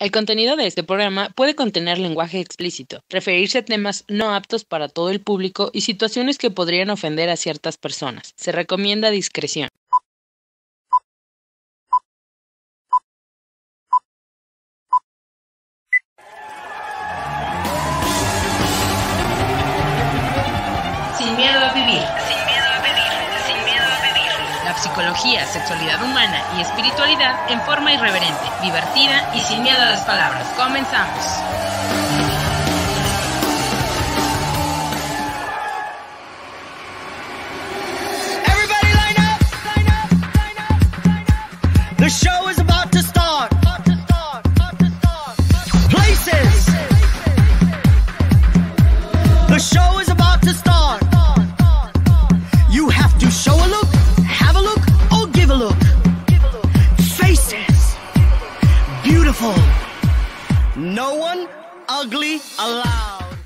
El contenido de este programa puede contener lenguaje explícito, referirse a temas no aptos para todo el público y situaciones que podrían ofender a ciertas personas. Se recomienda discreción. psicología, sexualidad humana y espiritualidad en forma irreverente, divertida y sin miedo a las palabras. Comenzamos. No one ugly allowed.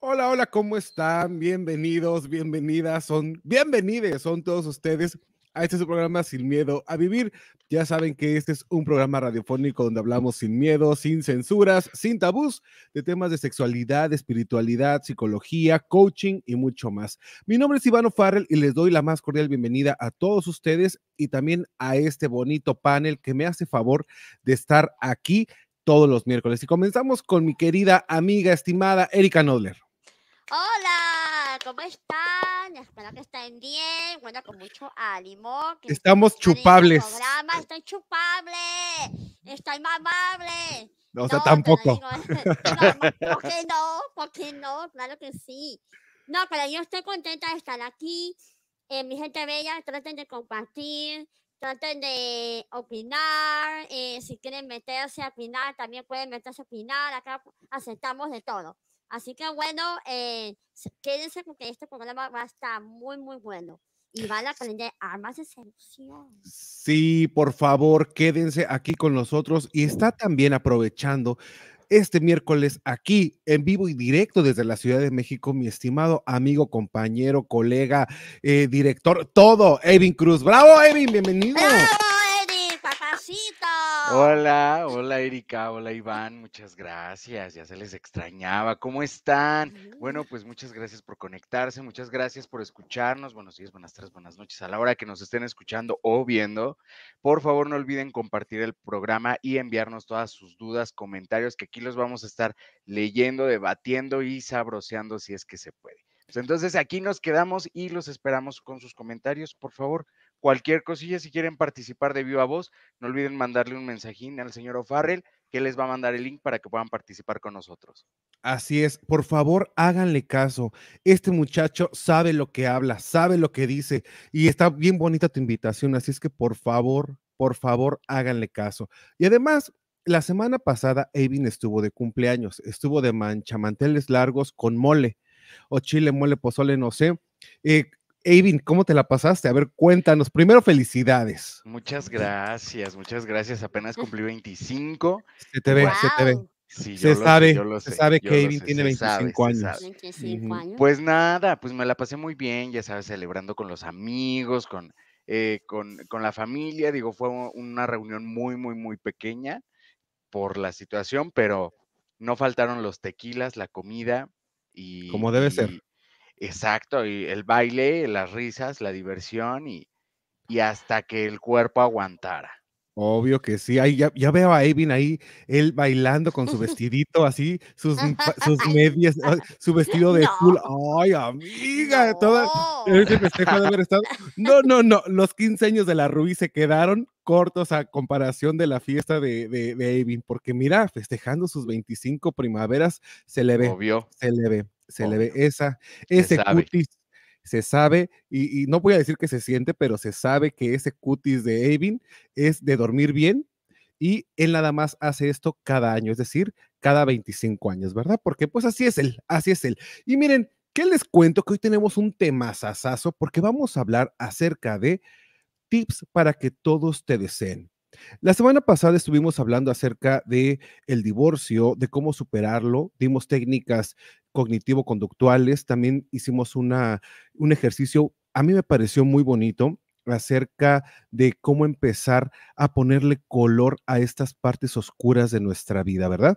Hola, hola, ¿cómo están? Bienvenidos, bienvenidas, son bienvenidos, son todos ustedes este es su programa Sin Miedo a Vivir. Ya saben que este es un programa radiofónico donde hablamos sin miedo, sin censuras, sin tabús, de temas de sexualidad, espiritualidad, psicología, coaching y mucho más. Mi nombre es Ivano Farrell y les doy la más cordial bienvenida a todos ustedes y también a este bonito panel que me hace favor de estar aquí todos los miércoles. Y comenzamos con mi querida amiga estimada Erika Nodler. Hola, ¿cómo están? Espero que estén bien. Bueno, con mucho ánimo. Estamos chupables. el Estoy chupable. Estoy mamable. No, o tampoco. ¿Por qué no? ¿Por qué no? Claro que sí. No, pero yo estoy contenta de estar aquí. Eh, mi gente bella, traten de compartir, traten de opinar. Eh, si quieren meterse a opinar, también pueden meterse a opinar. Acá aceptamos de todo. Así que bueno, eh, quédense porque este programa va a estar muy, muy bueno. Y van a aprender armas de seducción. Sí, por favor, quédense aquí con nosotros y está también aprovechando este miércoles aquí en vivo y directo desde la Ciudad de México, mi estimado amigo, compañero, colega, eh, director, todo, Evin Cruz. ¡Bravo, Evin! ¡Bienvenido! ¡Bravo, Evin! ¡Papacito! Hola, hola Erika, hola Iván, muchas gracias, ya se les extrañaba, ¿cómo están? Bueno, pues muchas gracias por conectarse, muchas gracias por escucharnos, buenos días, buenas tardes, buenas noches, a la hora que nos estén escuchando o viendo, por favor no olviden compartir el programa y enviarnos todas sus dudas, comentarios, que aquí los vamos a estar leyendo, debatiendo y sabroseando si es que se puede. Pues, entonces aquí nos quedamos y los esperamos con sus comentarios, por favor. Cualquier cosilla, si quieren participar de viva voz, no olviden mandarle un mensajín al señor O'Farrell, que les va a mandar el link para que puedan participar con nosotros. Así es, por favor, háganle caso. Este muchacho sabe lo que habla, sabe lo que dice y está bien bonita tu invitación, así es que por favor, por favor, háganle caso. Y además, la semana pasada Avin estuvo de cumpleaños, estuvo de manchamanteles largos con mole o chile, mole, pozole, no sé. Eh, Eivin, ¿cómo te la pasaste? A ver, cuéntanos. Primero, felicidades. Muchas gracias, muchas gracias. Apenas cumplí 25. Se te ve, se te ve. se, sabe, se sabe que Avin tiene 25 años. Pues nada, pues me la pasé muy bien, ya sabes, celebrando con los amigos, con, eh, con, la familia. Digo, fue una reunión muy, muy, muy pequeña por la situación, pero no faltaron los tequilas, la comida y... Como debe ser Exacto, y el baile, las risas, la diversión y, y hasta que el cuerpo aguantara. Obvio que sí, ya, veo a Evin ahí, él bailando con su vestidito así, sus, sus medias, ah, su vestido de full. ¡Ay, amiga! No. Toda, No, no, no, los 15 años de la Ruby se quedaron cortos a comparación de la fiesta de, de, porque mira, festejando sus 25 primaveras, se le ve. Se le ve se le ve esa, ese cutis, se sabe, y, no voy a decir que se siente, pero se sabe que ese cutis de Avin es de dormir bien, y él nada más hace esto cada año, es decir, cada 25 años, ¿verdad? Porque pues así es él, así es él. Y miren, ¿qué les cuento? Que hoy tenemos un tema sasazo porque vamos a hablar acerca de tips para que todos te deseen. La semana pasada estuvimos hablando acerca de el divorcio, de cómo superarlo, dimos técnicas cognitivo-conductuales. También hicimos una, un ejercicio, a mí me pareció muy bonito, acerca de cómo empezar a ponerle color a estas partes oscuras de nuestra vida, ¿verdad?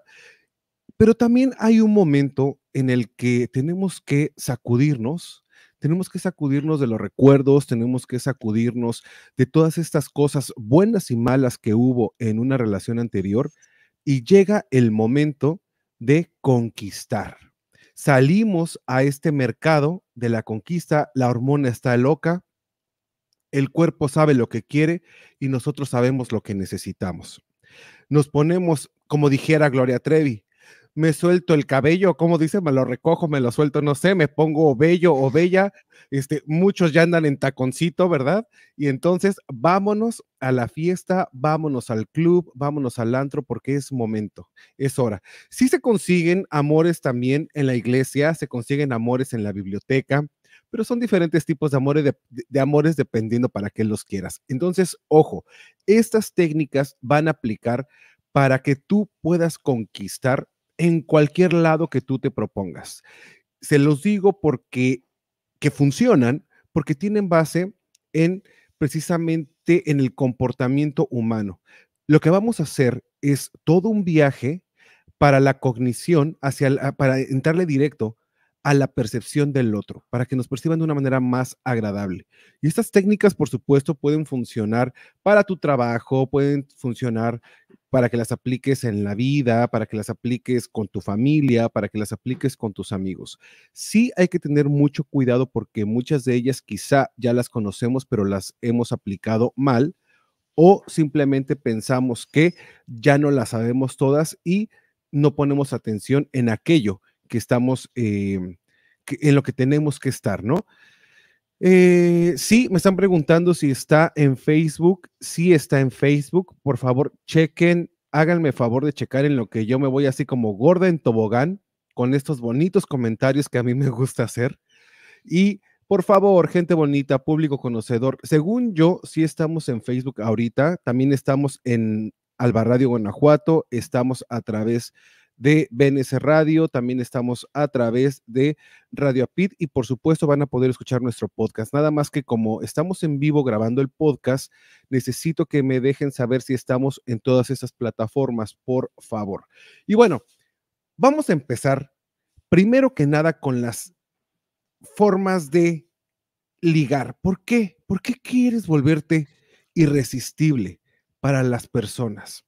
Pero también hay un momento en el que tenemos que sacudirnos, tenemos que sacudirnos de los recuerdos, tenemos que sacudirnos de todas estas cosas buenas y malas que hubo en una relación anterior y llega el momento de conquistar. Salimos a este mercado de la conquista, la hormona está loca, el cuerpo sabe lo que quiere y nosotros sabemos lo que necesitamos. Nos ponemos, como dijera Gloria Trevi, me suelto el cabello, como dice, me lo recojo, me lo suelto, no sé, me pongo bello o bella, este, muchos ya andan en taconcito, ¿verdad? Y entonces vámonos a la fiesta, vámonos al club, vámonos al antro, porque es momento, es hora. Sí se consiguen amores también en la iglesia, se consiguen amores en la biblioteca, pero son diferentes tipos de amores, de, amores dependiendo para qué los quieras. Entonces, ojo, estas técnicas van a aplicar para que tú puedas conquistar en cualquier lado que tú te propongas. Se los digo porque que funcionan, porque tienen base en precisamente en el comportamiento humano. Lo que vamos a hacer es todo un viaje para la cognición, hacia la, ah, para entrarle directo a la percepción del otro, para que nos perciban de una manera más agradable. Y estas técnicas, por supuesto, pueden funcionar para tu trabajo, pueden funcionar para que las apliques en la vida, para que las apliques con tu familia, para que las apliques con tus amigos. Sí hay que tener mucho cuidado porque muchas de ellas quizá ya las conocemos, pero las hemos aplicado mal o simplemente pensamos que ya no las sabemos todas y no ponemos atención en aquello que estamos, em, en lo que tenemos que estar, ¿no? Eh, sí, me están preguntando si está en Facebook. Sí está en Facebook. Por favor, chequen, háganme favor de checar en lo que yo me voy así como gorda en tobogán con estos bonitos comentarios que a mí me gusta hacer. Y por favor, gente bonita, público conocedor, según yo, sí estamos en Facebook ahorita. También estamos en Alba Radio Guanajuato. Estamos a través de BNS Radio, también estamos a través de Radio Apid y por supuesto van a poder escuchar nuestro podcast. Nada más que como estamos en vivo grabando el podcast, necesito que me dejen saber si estamos en todas esas plataformas, por favor. Y bueno, vamos a empezar primero que nada con las formas de ligar. ¿Por qué? ¿Por qué quieres volverte irresistible para las personas?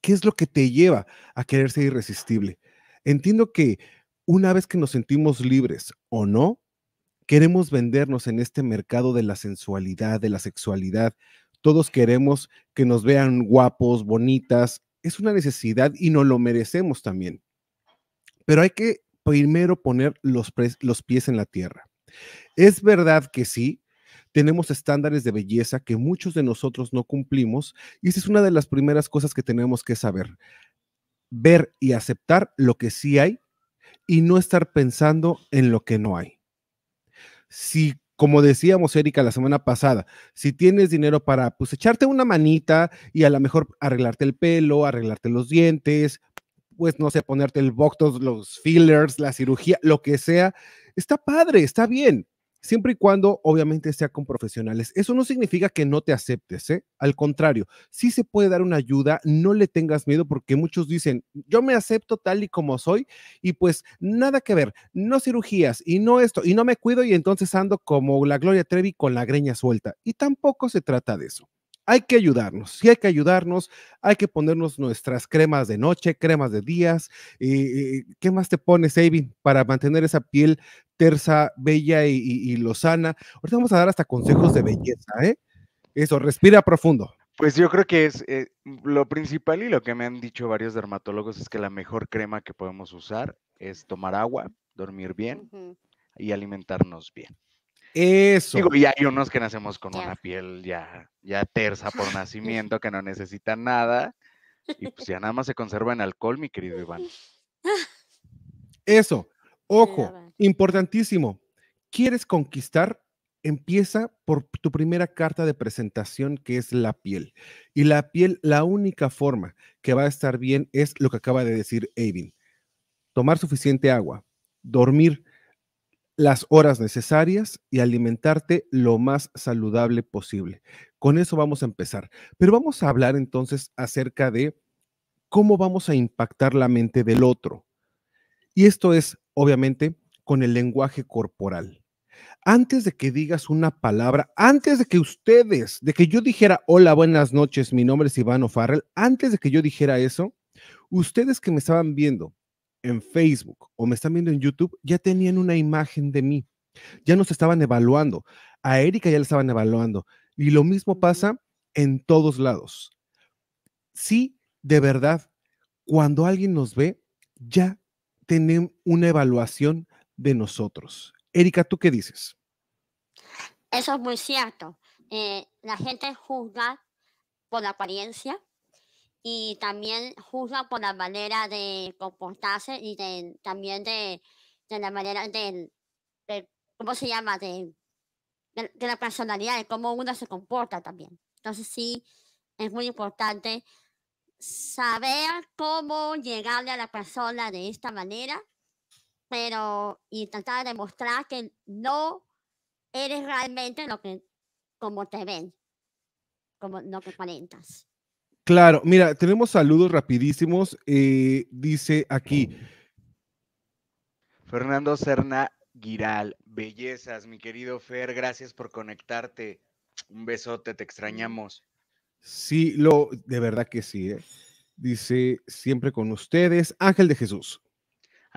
¿Qué es lo que te lleva a querer ser irresistible? Entiendo que una vez que nos sentimos libres o no, queremos vendernos en este mercado de la sensualidad, de la sexualidad. Todos queremos que nos vean guapos, bonitas. Es una necesidad y nos lo merecemos también. Pero hay que primero poner los, los pies en la tierra. Es verdad que sí, tenemos estándares de belleza que muchos de nosotros no cumplimos y esa es una de las primeras cosas que tenemos que saber. Ver y aceptar lo que sí hay y no estar pensando en lo que no hay. Si como decíamos, Erika, la semana pasada, si tienes dinero para pues echarte una manita y a lo mejor arreglarte el pelo, arreglarte los dientes, pues no sé, ponerte el botox, los fillers, la cirugía, lo que sea, está padre, está bien siempre y cuando obviamente sea con profesionales. Eso no significa que no te aceptes, ¿eh? Al contrario, sí se puede dar una ayuda, no le tengas miedo porque muchos dicen, yo me acepto tal y como soy y pues nada que ver, no cirugías y no esto y no me cuido y entonces ando como la Gloria Trevi con la greña suelta. Y tampoco se trata de eso. Hay que ayudarnos, sí hay que ayudarnos, hay que ponernos nuestras cremas de noche, cremas de días. Y, eh, eh, ¿Qué más te pones, Avi, para mantener esa piel tersa, bella y, lozana. Ahorita vamos a dar hasta consejos de belleza, ¿eh? Eso, respira profundo. Pues yo creo que es eh, lo principal y lo que me han dicho varios dermatólogos es que la mejor crema que podemos usar es tomar agua, dormir bien y alimentarnos bien. Eso. Digo, y hay unos que nacemos con una piel ya, ya tersa por nacimiento, que no necesita nada. Y pues ya nada más se conserva en alcohol, mi querido Iván. Eso. Ojo, Importantísimo. ¿Quieres conquistar? Empieza por tu primera carta de presentación, que es la piel. Y la piel, la única forma que va a estar bien es lo que acaba de decir Avin. Tomar suficiente agua, dormir las horas necesarias y alimentarte lo más saludable posible. Con eso vamos a empezar. Pero vamos a hablar entonces acerca de cómo vamos a impactar la mente del otro. Y esto es, obviamente, con el lenguaje corporal. Antes de que digas una palabra, antes de que ustedes, de que yo dijera, hola, buenas noches, mi nombre es Ivano Farrell, antes de que yo dijera eso, ustedes que me estaban viendo en Facebook o me están viendo en YouTube, ya tenían una imagen de mí, ya nos estaban evaluando, a Erika ya la estaban evaluando. Y lo mismo pasa en todos lados. Sí, de verdad, cuando alguien nos ve, ya tienen una evaluación de nosotros. Erika, ¿tú qué dices? Eso es muy cierto. Eh, la gente juzga por la apariencia y también juzga por la manera de comportarse y también de, la manera de, ¿cómo se llama? De, de, la personalidad, de cómo uno se comporta también. Entonces sí, es muy importante saber cómo llegarle a la persona de esta manera pero y demostrar que no eres realmente lo que, como te ven, como lo que aparentas. Claro, mira, tenemos saludos rapidísimos. Eh, dice aquí. Fernando Serna Giral, bellezas, mi querido Fer, gracias por conectarte. Un besote, te extrañamos. Sí, lo, de verdad que sí. Eh. Dice, siempre con ustedes, Ángel de Jesús.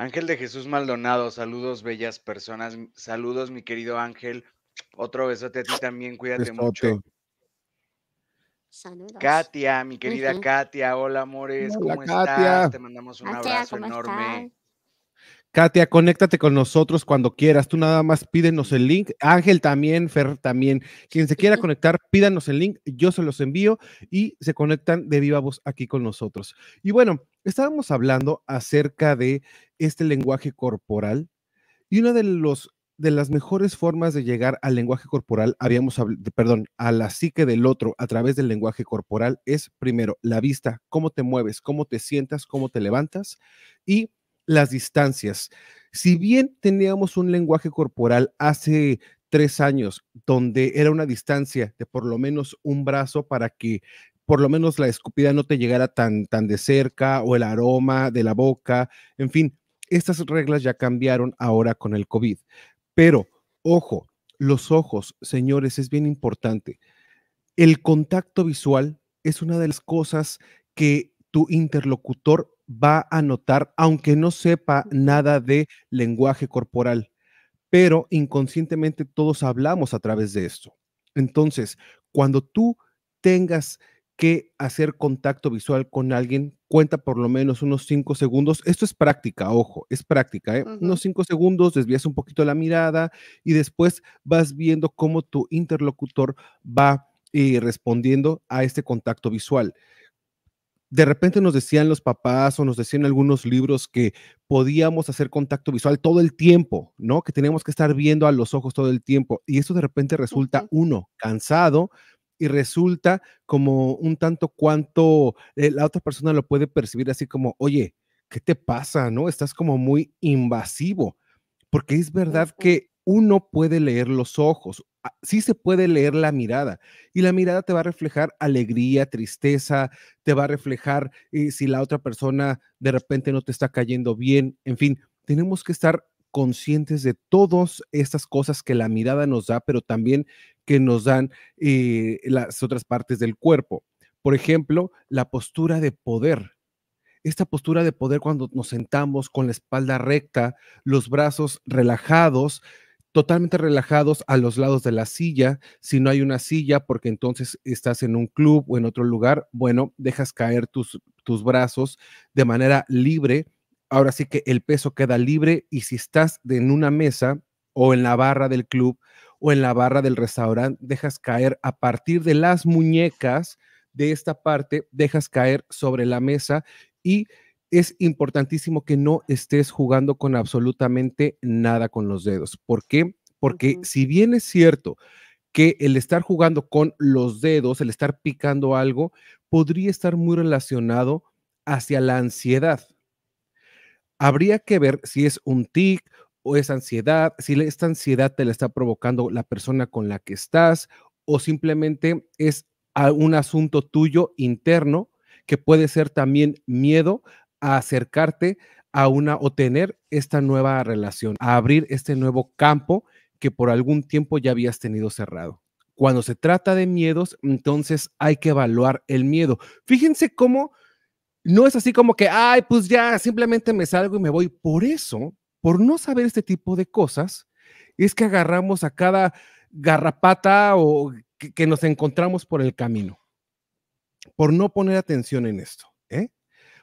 Ángel de Jesús Maldonado, saludos bellas personas, saludos mi querido Ángel, otro besote a ti también, cuídate mucho. Katia, mi querida Katia, hola amores, ¿cómo estás? Te mandamos un abrazo enorme. Katia, conéctate con nosotros cuando quieras. Tú nada más pídenos el link. Ángel también, Fer también. Quien se quiera conectar, pídanos el link. Yo se los envío y se conectan de viva voz aquí con nosotros. Y bueno, estábamos hablando acerca de este lenguaje corporal y una de los de las mejores formas de llegar al lenguaje corporal, habíamos perdón, a la psique del otro a través del lenguaje corporal es primero la vista, cómo te mueves, cómo te sientas, cómo te levantas y las distancias. Si bien teníamos un lenguaje corporal hace tres años donde era una distancia de por lo menos un brazo para que por lo menos la escupida no te llegara tan, tan de cerca o el aroma de la boca, en fin, estas reglas ya cambiaron ahora con el COVID. Pero, ojo, los ojos, señores, es bien importante. El contacto visual es una de las cosas que tu interlocutor va a notar, aunque no sepa nada de lenguaje corporal, pero inconscientemente todos hablamos a través de esto. Entonces, cuando tú tengas que hacer contacto visual con alguien, cuenta por lo menos unos cinco segundos. Esto es práctica, ojo, es práctica. ¿eh? Unos cinco segundos, desvías un poquito la mirada y después vas viendo cómo tu interlocutor va eh, respondiendo a este contacto visual de repente nos decían los papás o nos decían algunos libros que podíamos hacer contacto visual todo el tiempo, ¿no? Que teníamos que estar viendo a los ojos todo el tiempo. Y eso de repente resulta, uno, cansado y resulta como un tanto cuanto eh, la otra persona lo puede percibir así como, oye, ¿qué te pasa? ¿No? Estás como muy invasivo. Porque es verdad que uno puede leer los ojos, ah, sí se puede leer la mirada y la mirada te va a reflejar alegría, tristeza, te va a reflejar eh, si la otra persona de repente no te está cayendo bien, en fin, tenemos que estar conscientes de todas estas cosas que la mirada nos da, pero también que nos dan eh, las otras partes del cuerpo. Por ejemplo, la postura de poder. Esta postura de poder cuando nos sentamos con la espalda recta, los brazos relajados, totalmente relajados a los lados de la silla. Si no hay una silla, porque entonces estás en un club o en otro lugar, bueno, dejas caer tus, tus brazos de manera libre. Ahora sí que el peso queda libre y si estás en una mesa o en la barra del club o en la barra del restaurante, dejas caer a partir de las muñecas de esta parte, dejas caer sobre la mesa y es importantísimo que no estés jugando con absolutamente nada con los dedos. ¿Por qué? Porque si bien es cierto que el estar jugando con los dedos, el estar picando algo, podría estar muy relacionado hacia la ansiedad. Habría que ver si es un tic o es ansiedad, si esta ansiedad te la está provocando la persona con la que estás o simplemente es un asunto tuyo interno que puede ser también miedo a acercarte a una o tener esta nueva relación, a abrir este nuevo campo que por algún tiempo ya habías tenido cerrado. Cuando se trata de miedos, entonces hay que evaluar el miedo. Fíjense cómo no es así como que, ay, pues ya simplemente me salgo y me voy. Por eso, por no saber este tipo de cosas, es que agarramos a cada garrapata o que, nos encontramos por el camino, por no poner atención en esto. ¿eh?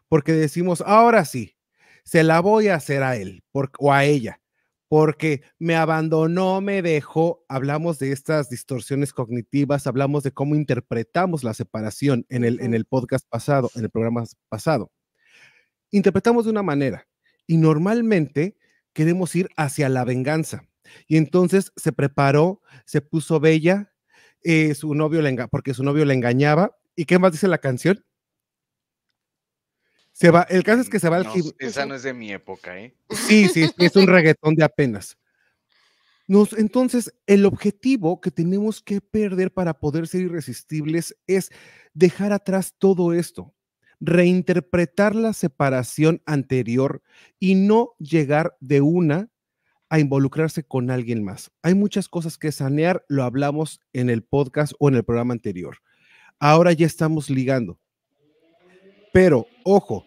porque decimos, ahora sí, se la voy a hacer a él o a ella, porque me abandonó, me dejó. Hablamos de estas distorsiones cognitivas, hablamos de cómo interpretamos la separación en el, en el podcast pasado, en el programa pasado. Interpretamos de una manera y normalmente queremos ir hacia la venganza. Y entonces se preparó, se puso bella, eh, su novio le porque su novio la engañaba. ¿Y qué más dice la canción? el caso es mm, que se va al Esa no es de mi época, ¿eh? Sí, sí, es un reggaetón de apenas. Nos, entonces, el objetivo que tenemos que perder para poder ser irresistibles es dejar atrás todo esto, reinterpretar la separación anterior y no llegar de una a involucrarse con alguien más. Hay muchas cosas que sanear, lo hablamos en el podcast o en el programa anterior. Ahora ya estamos ligando. Pero, ojo,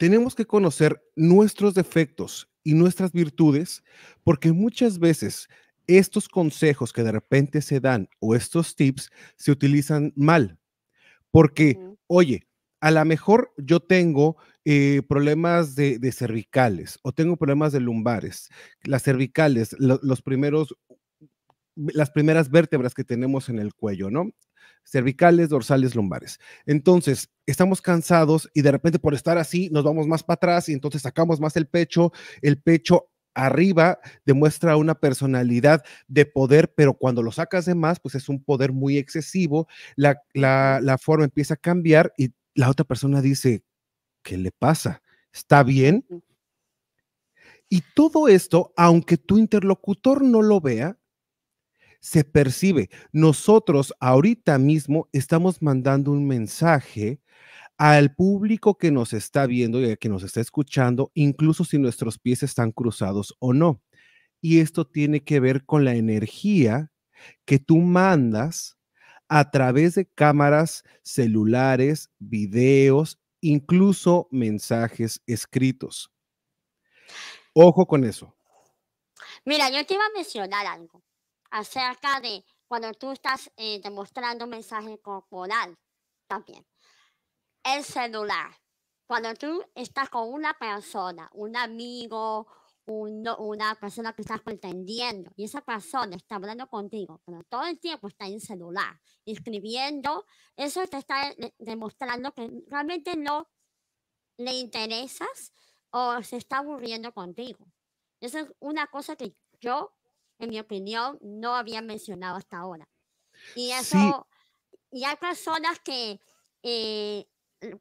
tenemos que conocer nuestros defectos y nuestras virtudes, porque muchas veces estos consejos que de repente se dan o estos tips se utilizan mal. Porque, oye, a lo mejor yo tengo eh, problemas de, cervicales o tengo problemas de lumbares. Las cervicales, los primeros las primeras vértebras que tenemos en el cuello, ¿no? cervicales, dorsales, lumbares. Entonces, estamos cansados y de repente por estar así nos vamos más para atrás y entonces sacamos más el pecho, el pecho arriba demuestra una personalidad de poder, pero cuando lo sacas de más, pues es un poder muy excesivo, la, la forma empieza a cambiar y la otra persona dice, ¿qué le pasa? ¿Está bien? Y todo esto, aunque tu interlocutor no lo vea, se percibe. Nosotros ahorita mismo estamos mandando un mensaje al público que nos está viendo y que nos está escuchando, incluso si nuestros pies están cruzados o no. Y esto tiene que ver con la energía que tú mandas a través de cámaras, celulares, videos, incluso mensajes escritos. Ojo con eso. Mira, yo te iba a mencionar algo acerca de cuando tú estás eh, demostrando mensaje corporal también. El celular. Cuando tú estás con una persona, un amigo, una persona que estás pretendiendo y esa persona está hablando contigo, pero todo el tiempo está en celular, escribiendo, eso te está eh, demostrando que realmente no le interesas o se está aburriendo contigo. Esa es una cosa que yo en mi opinión, no había mencionado hasta ahora. Y eso, y hay personas que eh,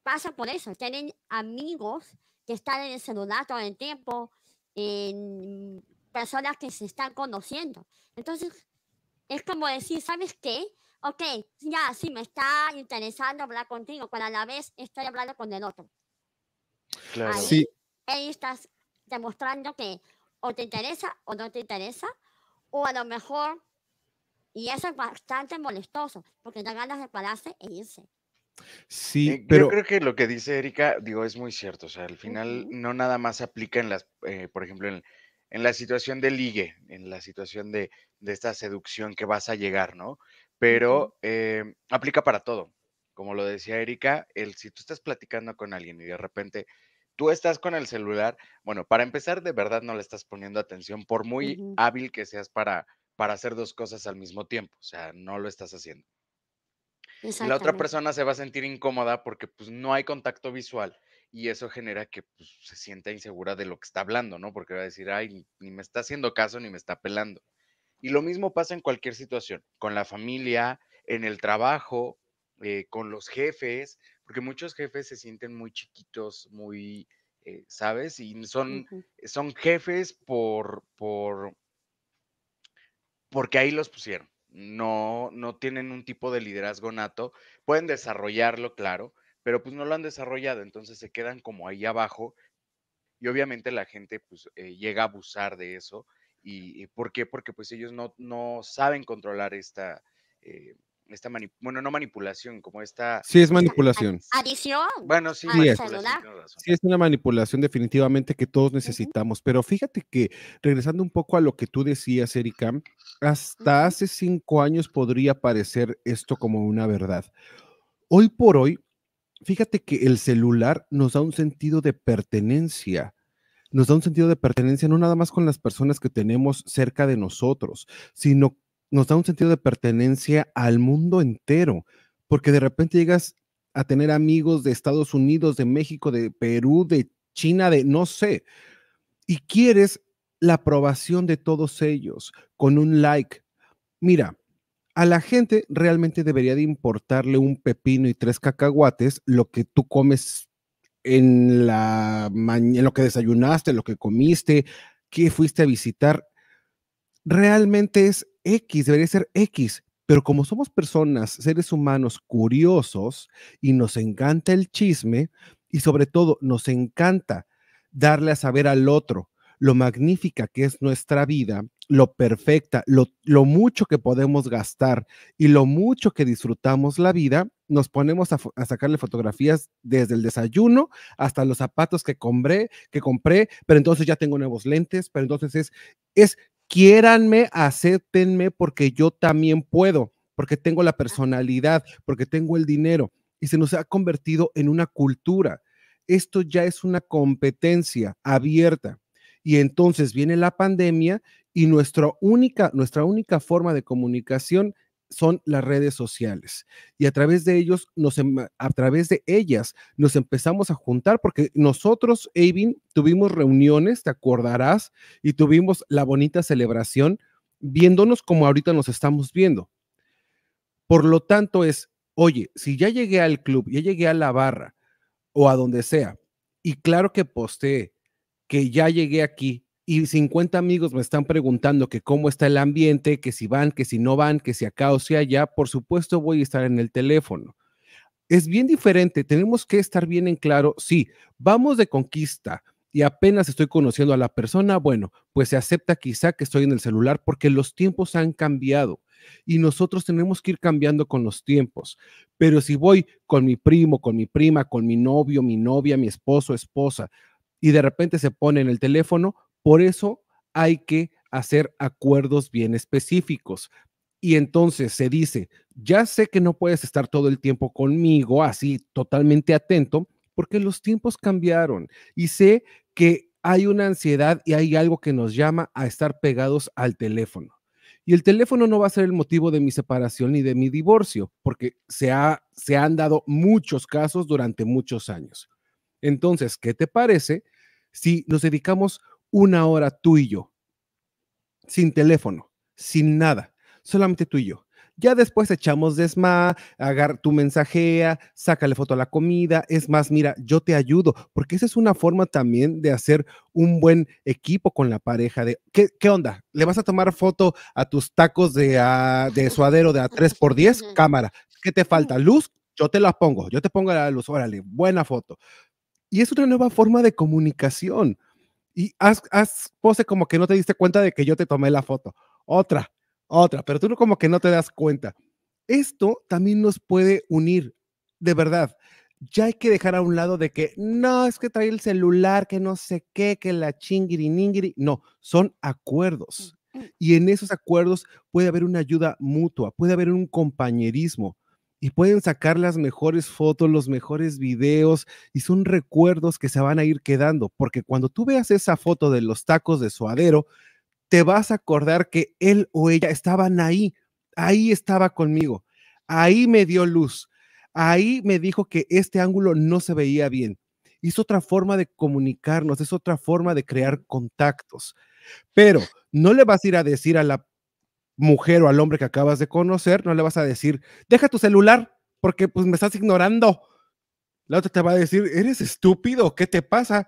pasan por eso, tienen amigos que están en el celular todo el tiempo, personas que se están conociendo. Entonces, es como decir, ¿sabes qué? Ok, ya, sí, me está interesando hablar contigo, pero a la vez estoy hablando con el otro. Claro. ahí estás demostrando que o te interesa o no te interesa, o a lo mejor, y eso es bastante molestoso, porque ya ganas de pararse e irse. Sí, eh, pero... Yo creo que lo que dice Erika, digo, es muy cierto. O sea, al final no nada más aplica en las, eh, por ejemplo, en, la situación de ligue, en la situación de, esta seducción que vas a llegar, ¿no? Pero eh, aplica para todo. Como lo decía Erika, el, si tú estás platicando con alguien y de repente tú estás con el celular, bueno, para empezar, de verdad no le estás poniendo atención, por muy hábil que seas para, para hacer dos cosas al mismo tiempo, o sea, no lo estás haciendo. La otra persona se va a sentir incómoda porque pues no hay contacto visual y eso genera que pues, se sienta insegura de lo que está hablando, ¿no? Porque va a decir, ay, ni, me está haciendo caso, ni me está pelando. Y lo mismo pasa en cualquier situación, con la familia, en el trabajo, eh, con los jefes, porque muchos jefes se sienten muy chiquitos, muy, eh, ¿sabes? Y son, son jefes por, por, porque ahí los pusieron. No, no tienen un tipo de liderazgo nato, pueden desarrollarlo, claro, pero pues no lo han desarrollado, entonces se quedan como ahí abajo y obviamente la gente pues eh, llega a abusar de eso. ¿Y, por qué? Porque pues ellos no, saben controlar esta, eh, bueno, no manipulación, como esta... Sí, es manipulación. Adición. Bueno, sí, sí es. una manipulación definitivamente que todos necesitamos, pero fíjate que regresando un poco a lo que tú decías, Erika, hasta hace cinco años podría parecer esto como una verdad. Hoy por hoy, fíjate que el celular nos da un sentido de pertenencia nos da un sentido de pertenencia no nada más con las personas que tenemos cerca de nosotros, sino nos da un sentido de pertenencia al mundo entero, porque de repente llegas a tener amigos de Estados Unidos, de México, de Perú, de China, de no sé, y quieres la aprobación de todos ellos con un like. Mira, a la gente realmente debería de importarle un pepino y tres cacahuates lo que tú comes en la mañana, lo que desayunaste, lo que comiste, qué fuiste a visitar. Realmente es X, debería ser X, pero como somos personas, seres humanos curiosos y nos encanta el chisme y sobre todo nos encanta darle a saber al otro lo magnífica que es nuestra vida, lo perfecta, lo, mucho que podemos gastar y lo mucho que disfrutamos la vida, nos ponemos a, sacarle fotografías desde el desayuno hasta los zapatos que compré, que compré, pero entonces ya tengo nuevos lentes, pero entonces es, es quiéranme, acéptenme porque yo también puedo, porque tengo la personalidad, porque tengo el dinero. Y se nos ha convertido en una cultura. Esto ya es una competencia abierta. Y entonces viene la pandemia y nuestra única, nuestra única forma de comunicación son las redes sociales y a través de ellos nos em, a través de ellas nos empezamos a juntar porque nosotros Avin tuvimos reuniones, te acordarás, y tuvimos la bonita celebración viéndonos como ahorita nos estamos viendo. Por lo tanto es, oye, si ya llegué al club, ya llegué a la barra o a donde sea y claro que posteé que ya llegué aquí y 50 amigos me están preguntando que cómo está el ambiente, que si van, que si no van, que si acá o si allá, por supuesto voy a estar en el teléfono. Es bien diferente, tenemos que estar bien en claro, sí, vamos de conquista y apenas estoy conociendo a la persona, bueno, pues se acepta quizá que estoy en el celular porque los tiempos han cambiado y nosotros tenemos que ir cambiando con los tiempos. Pero si voy con mi primo, con mi prima, con mi novio, mi novia, mi esposo, esposa, y de repente se pone en el teléfono, por eso hay que hacer acuerdos bien específicos. Y entonces se dice, ya sé que no puedes estar todo el tiempo conmigo así totalmente atento, porque los tiempos cambiaron y sé que hay una ansiedad y hay algo que nos llama a estar pegados al teléfono. Y el teléfono no va a ser el motivo de mi separación ni de mi divorcio, porque se, se han dado muchos casos durante muchos años. Entonces, ¿qué te parece si nos dedicamos una hora tú y yo, sin teléfono, sin nada, solamente tú y yo. Ya después echamos desma, agar tu mensajea, sácale foto a la comida. Es más, mira, yo te ayudo, porque esa es una forma también de hacer un buen equipo con la pareja. De, ¿qué, qué onda? ¿Le vas a tomar foto a tus tacos de, de suadero de a 3x10? Cámara. ¿Qué te falta? ¿Luz? Yo te la pongo. Yo te pongo la luz. Órale, buena foto. Y es una nueva forma de comunicación y haz, pose como que no te diste cuenta de que yo te tomé la foto. Otra, otra, pero tú como que no te das cuenta. Esto también nos puede unir, de verdad. Ya hay que dejar a un lado de que no, es que trae el celular, que no sé qué, que la chingiriningiri. No, son mm, acuerdos. Mm. Y en esos acuerdos puede haber una ayuda mutua, puede haber un compañerismo y pueden sacar las mejores fotos, los mejores videos y son recuerdos que se van a ir quedando, porque cuando tú veas esa foto de los tacos de suadero, te vas a acordar que él o ella estaban ahí, ahí estaba conmigo, ahí me dio luz, ahí me dijo que este ángulo no se veía bien. Es otra forma de comunicarnos, es otra forma de crear contactos. Pero no le vas a ir a decir a la mujer o al hombre que acabas de conocer, no le vas a decir, deja tu celular porque pues me estás ignorando. La otra te va a decir, eres estúpido, ¿qué te pasa?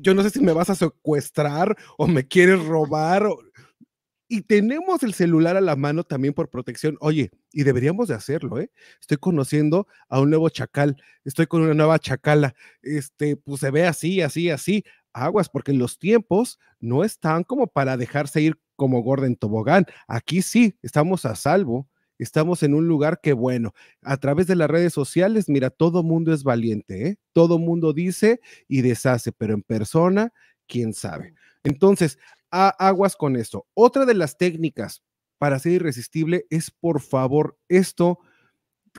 Yo no sé si me vas a secuestrar o me quieres robar. Y tenemos el celular a la mano también por protección. Oye, y deberíamos de hacerlo, ¿eh? Estoy conociendo a un nuevo chacal, estoy con una nueva chacala, este, pues se ve así, así, así. Aguas, porque los tiempos no están como para dejarse ir como Gordon Tobogán. Aquí sí, estamos a salvo. Estamos en un lugar que, bueno, a través de las redes sociales, mira, todo mundo es valiente, ¿eh? todo mundo dice y deshace, pero en persona, quién sabe. Entonces, aguas con esto. Otra de las técnicas para ser irresistible es, por favor, esto,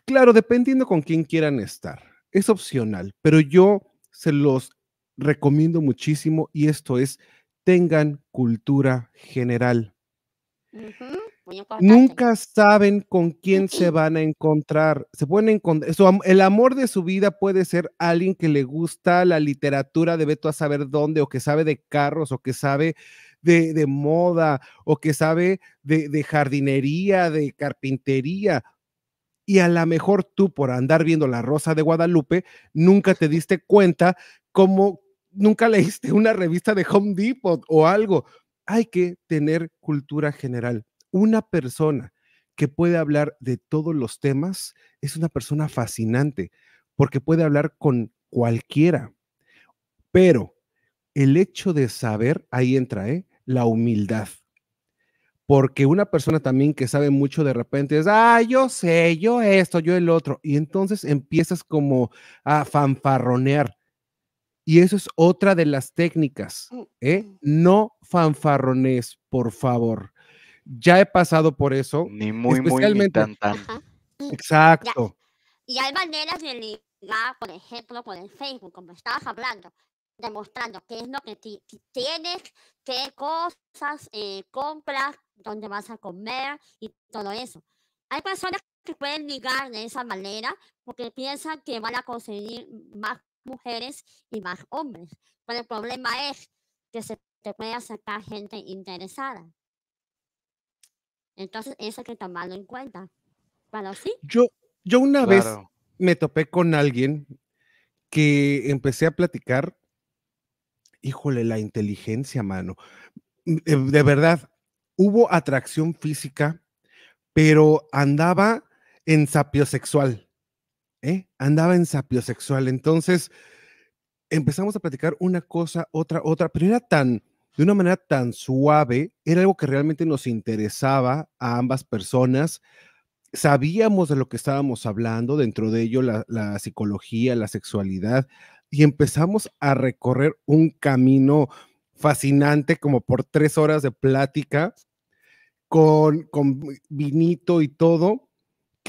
claro, dependiendo con quién quieran estar, es opcional, pero yo se los recomiendo muchísimo y esto es tengan cultura general. Nunca saben con quién se van a encontrar. Se pueden encontrar. el amor de su vida puede ser alguien que le gusta la literatura de Beto a saber dónde, o que sabe de carros, o que sabe de, moda, o que sabe de, de, jardinería, de carpintería. Y a lo mejor tú, por andar viendo la rosa de Guadalupe, nunca te diste cuenta cómo, nunca leíste una revista de Home Depot o algo. Hay que tener cultura general. Una persona que puede hablar de todos los temas es una persona fascinante porque puede hablar con cualquiera. Pero el hecho de saber, ahí entra ¿eh? la humildad. Porque una persona también que sabe mucho de repente es, ah, yo sé, yo esto, yo el otro. Y entonces empiezas como a fanfarronear y eso es otra de las técnicas. Mm, ¿eh? Mm. No fanfarrones, por favor. Ya he pasado por eso. Ni muy, muy, ni mm, Exacto. y hay maneras de ligar, por ejemplo, con el Facebook, como estabas hablando, demostrando qué es lo que tienes, qué cosas eh, compras, dónde vas a comer y todo eso. Hay personas que pueden ligar de esa manera porque piensan que van a conseguir más mujeres y más hombres. Pero el problema es que se te puede acercar gente interesada. Entonces, eso hay que tomarlo en cuenta. Bueno, sí. Yo, yo una vez me topé con alguien que empecé a platicar. Híjole, la inteligencia, mano. Mm, eh, de verdad, hubo atracción física, pero andaba en sapiosexual. ¿eh? Andaba en sapiosexual. Entonces empezamos a platicar una cosa, otra, otra, pero era tan, de una manera tan suave, era algo que realmente nos interesaba a ambas personas. Sabíamos de lo que estábamos hablando, dentro de ello la, psicología, la sexualidad, y empezamos a recorrer un camino fascinante como por tres horas de plática con, con vinito y todo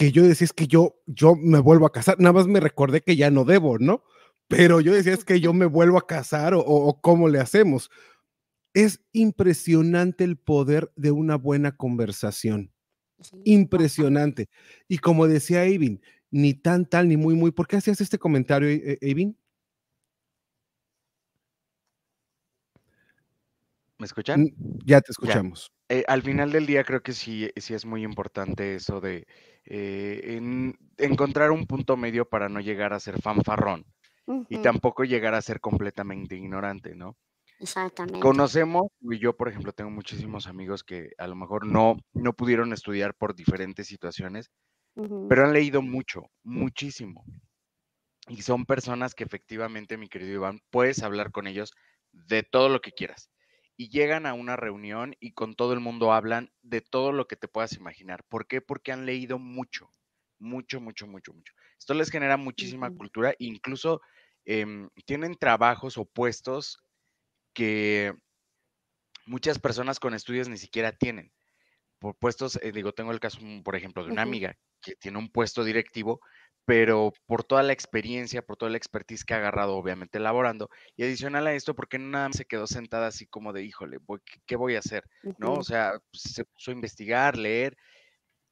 que yo decía, es que yo, yo me vuelvo a casar, nada más me recordé que ya no debo, ¿no? Pero yo decía, es que yo me vuelvo a casar o, cómo le hacemos. Es impresionante el poder de una buena conversación. Impresionante. Y como decía Evin, ni tan tal ni muy muy. ¿Por qué hacías este comentario, Evin? E-, ¿Me escuchan? Ya te escuchamos. Eh, al final del día creo que sí, sí es muy importante eso de eh, encontrar un punto medio para no llegar a ser fanfarrón y tampoco llegar a ser completamente ignorante, ¿no? Exactamente. Conocemos, y yo por ejemplo tengo muchísimos amigos que a lo mejor no, no pudieron estudiar por diferentes situaciones, pero han leído mucho, muchísimo. Y son personas que efectivamente, mi querido Iván, puedes hablar con ellos de todo lo que quieras y llegan a una reunión y con todo el mundo hablan de todo lo que te puedas imaginar. ¿Por qué? Porque han leído mucho, mucho, mucho, mucho, mucho. Esto les genera muchísima cultura, incluso em, tienen trabajos o puestos que muchas personas con estudios ni siquiera tienen. Por puestos, eh, digo, tengo el caso, mm, por ejemplo, de una amiga que tiene un puesto directivo pero por toda la experiencia, por toda la expertise que ha agarrado, obviamente, elaborando. Y adicional a esto, porque nada se quedó sentada así como de, híjole, voy, ¿qué voy a hacer? ¿No? O sea, pues, se puso a investigar, leer.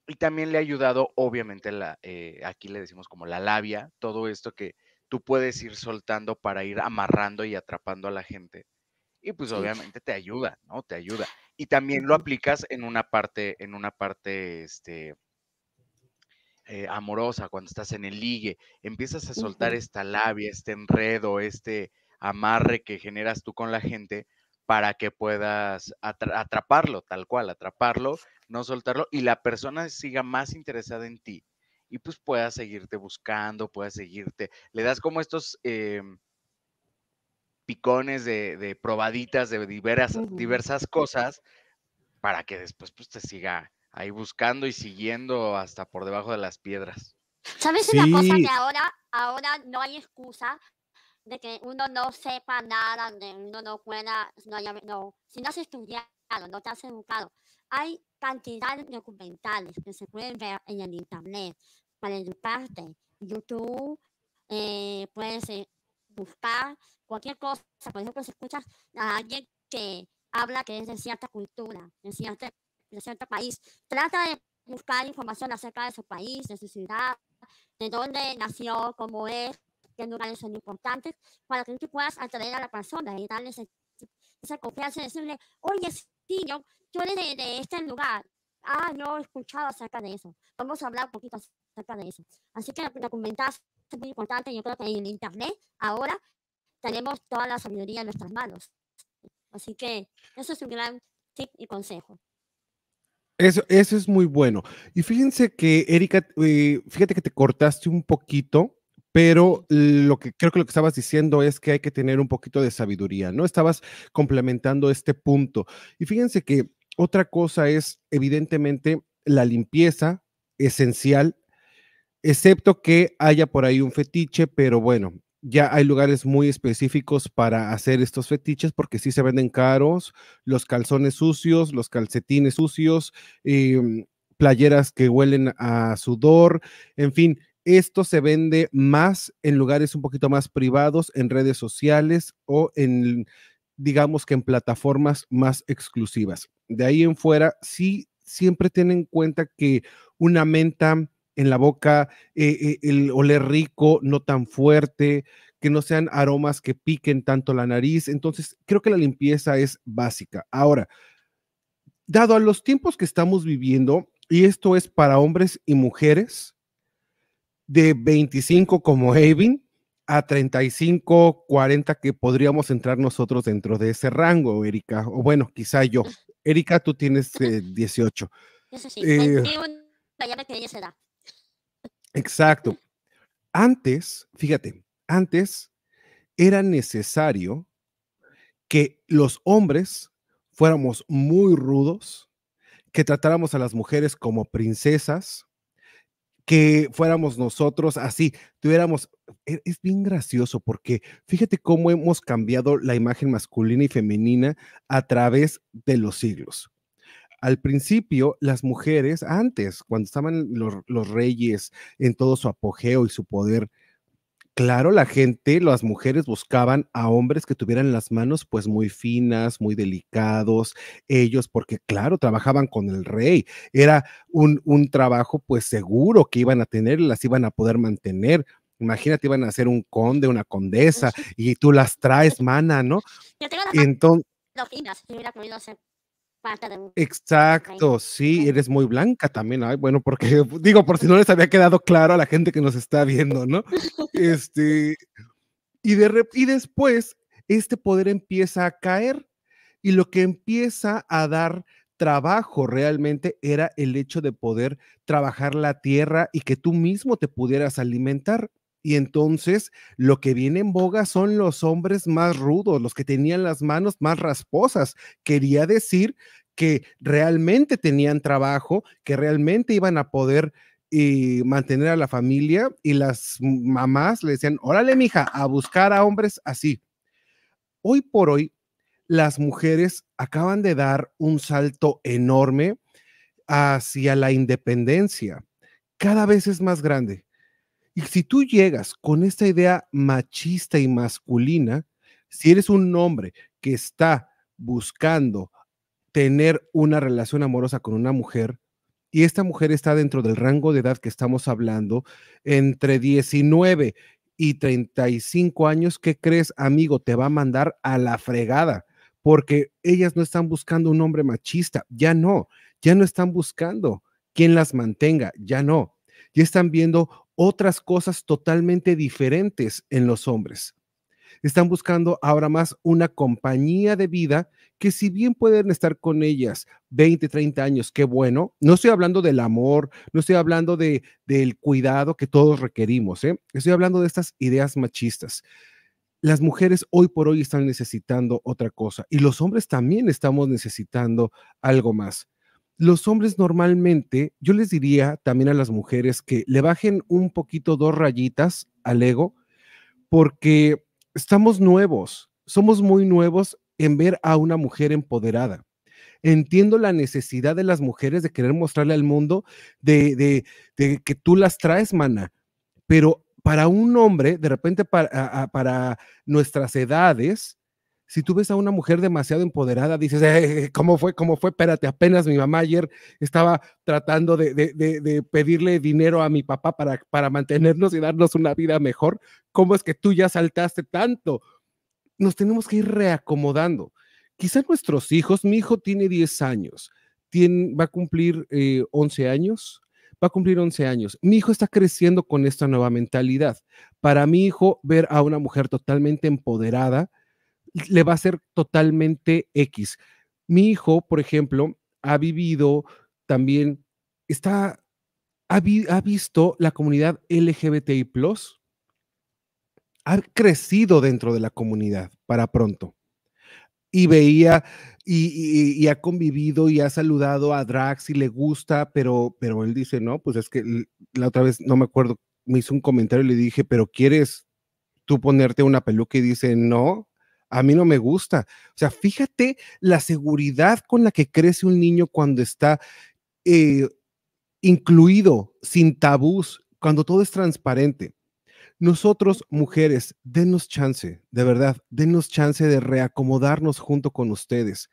Y también le ha ayudado, obviamente, la, eh, aquí le decimos como la labia, todo esto que tú puedes ir soltando para ir amarrando y atrapando a la gente. Y pues obviamente te ayuda, ¿no? Te ayuda. Y también lo aplicas en una parte, en una parte, este, eh, amorosa, cuando estás en el ligue, empiezas a soltar esta labia, este enredo, este amarre que generas tú con la gente para que puedas atraparlo, tal cual, atraparlo, no soltarlo y la persona siga más interesada en ti y pues pueda seguirte buscando, pueda seguirte, le das como estos... Em, picones de, probaditas de diversas, diversas cosas para que después pues, te siga ahí buscando y siguiendo hasta por debajo de las piedras. ¿Sabes una cosa? Que ahora, ahora no hay excusa de que uno no sepa nada, de uno no pueda, no, si no has estudiado, no te has educado. Hay cantidad de documentales que se pueden ver en el internet para educarte. YouTube, eh, puedes eh, buscar cualquier cosa. Por ejemplo, si escuchas a alguien que habla que es de cierta cultura, de cierta de cierto país. Trata de buscar información acerca de su país, de su ciudad, de dónde nació, cómo es, qué lugares son importantes, para que tú puedas atraer a la persona y darle esa confianza y decirle, oye, sí, yo, tú eres de, este lugar. Ah, no he escuchado acerca de eso. Vamos a hablar un poquito acerca de eso. Así que la, es muy importante. Yo creo que en Internet ahora tenemos toda la sabiduría en nuestras manos. Así que eso es un gran tip y consejo. Eso, eso es muy bueno. Y fíjense que, Erika, eh, fíjate que te cortaste un poquito, pero lo que creo que lo que estabas diciendo es que hay que tener un poquito de sabiduría, ¿no? Estabas complementando este punto. Y fíjense que otra cosa es, evidentemente, la limpieza esencial, excepto que haya por ahí un fetiche, pero bueno, ya hay lugares muy específicos para hacer estos fetiches porque sí se venden caros, los calzones sucios, los calcetines sucios, em, playeras que huelen a sudor, en fin, esto se vende más en lugares un poquito más privados, en redes sociales o en, digamos que en plataformas más exclusivas. De ahí en fuera, sí, siempre ten en cuenta que una menta en la boca, eh, eh, el oler rico, no tan fuerte, que no sean aromas que piquen tanto la nariz. Entonces, creo que la limpieza es básica. Ahora, dado a los tiempos que estamos viviendo, y esto es para hombres y mujeres, de 25 como Evin a 35, 40 que podríamos entrar nosotros dentro de ese rango, Erika, o bueno, quizá yo. Erika, tú tienes 18. Eh, Eso sí, 21, ya esa Exacto. Antes, fíjate, antes era necesario que los hombres fuéramos muy rudos, que tratáramos a las mujeres como princesas, que fuéramos nosotros así, tuviéramos, e-, es bien gracioso porque fíjate cómo hemos cambiado la imagen masculina y femenina a través de los siglos al principio las mujeres, antes, cuando estaban los, reyes en todo su apogeo y su poder, claro, la gente, las mujeres buscaban a hombres que tuvieran las manos pues muy finas, muy delicados, ellos, porque claro, trabajaban con el rey, era un, un trabajo pues seguro que iban a tener, las iban a poder mantener. Imagínate, iban a ser un conde, una condesa, y tú las traes, mana, ¿no? Yo tengo Entonces, finas, Exacto, sí, eres muy blanca también. bueno, porque digo, por si no les había quedado claro a la gente que nos está viendo, ¿no? Este, y, y después, este poder empieza a caer y lo que empieza a dar trabajo realmente era el hecho de poder trabajar la tierra y que tú mismo te pudieras alimentar. Y entonces lo que viene en boga son los hombres más rudos, los que tenían las manos más rasposas. Quería decir que realmente tenían trabajo, que realmente iban a poder mantener a la familia y las mamás le decían, órale, mija, a buscar a hombres así. Hoy por hoy, las mujeres acaban de dar un salto enorme hacia la independencia. Cada vez es más grande. Y si tú llegas con esta idea machista y masculina, si eres un hombre que está buscando tener una relación amorosa con una mujer y esta mujer está dentro del rango de edad que estamos hablando, entre 19 y 35 años, ¿qué crees, amigo? Te va a mandar a la fregada, porque ellas no están buscando un hombre machista, ya no, ya no están buscando quien las mantenga, ya no, ya están viendo otras cosas totalmente diferentes en los hombres. Están buscando ahora más una compañía de vida que si bien pueden estar con ellas 20, 30 años, qué bueno, no estoy hablando del amor, no estoy hablando de, del cuidado que todos requerimos, ¿eh? estoy hablando de estas ideas machistas. Las mujeres hoy por hoy están necesitando otra cosa y los hombres también estamos necesitando algo más los hombres normalmente, yo les diría también a las mujeres que le bajen un poquito dos rayitas al ego, porque estamos nuevos, somos muy nuevos en ver a una mujer empoderada. Entiendo la necesidad de las mujeres de querer mostrarle al mundo de, que tú las traes, mana, pero para un hombre, de repente para, nuestras edades, si tú ves a una mujer demasiado empoderada, dices, eh, eh, ¿cómo fue? ¿Cómo fue? Espérate, apenas mi mamá ayer estaba tratando de, pedirle dinero a mi papá para, para mantenernos y darnos una vida mejor. ¿Cómo es que tú ya saltaste tanto? nos tenemos que ir reacomodando. Quizá nuestros hijos, mi hijo tiene 10 eh, años, va a cumplir 11 años, va a cumplir 11 años. Mi hijo está creciendo con esta nueva mentalidad. Para mi hijo, ver a una mujer totalmente empoderada le va a ser totalmente X. Mi hijo, por ejemplo, ha vivido también, está, ha, ha visto la comunidad LGBTI, ha crecido dentro de la comunidad para pronto. Y veía y, ha convivido y ha saludado a Drax y le gusta, pero, pero él dice, no, pues es que la otra vez, no me acuerdo, me hizo un comentario y le dije, pero ¿quieres tú ponerte una peluca? Y dice, no, a mí no me gusta. O sea, fíjate la seguridad con la que crece un niño cuando está eh, incluido, sin tabús, cuando todo es transparente. Nosotros, mujeres, denos chance, de verdad, denos chance de reacomodarnos junto con ustedes.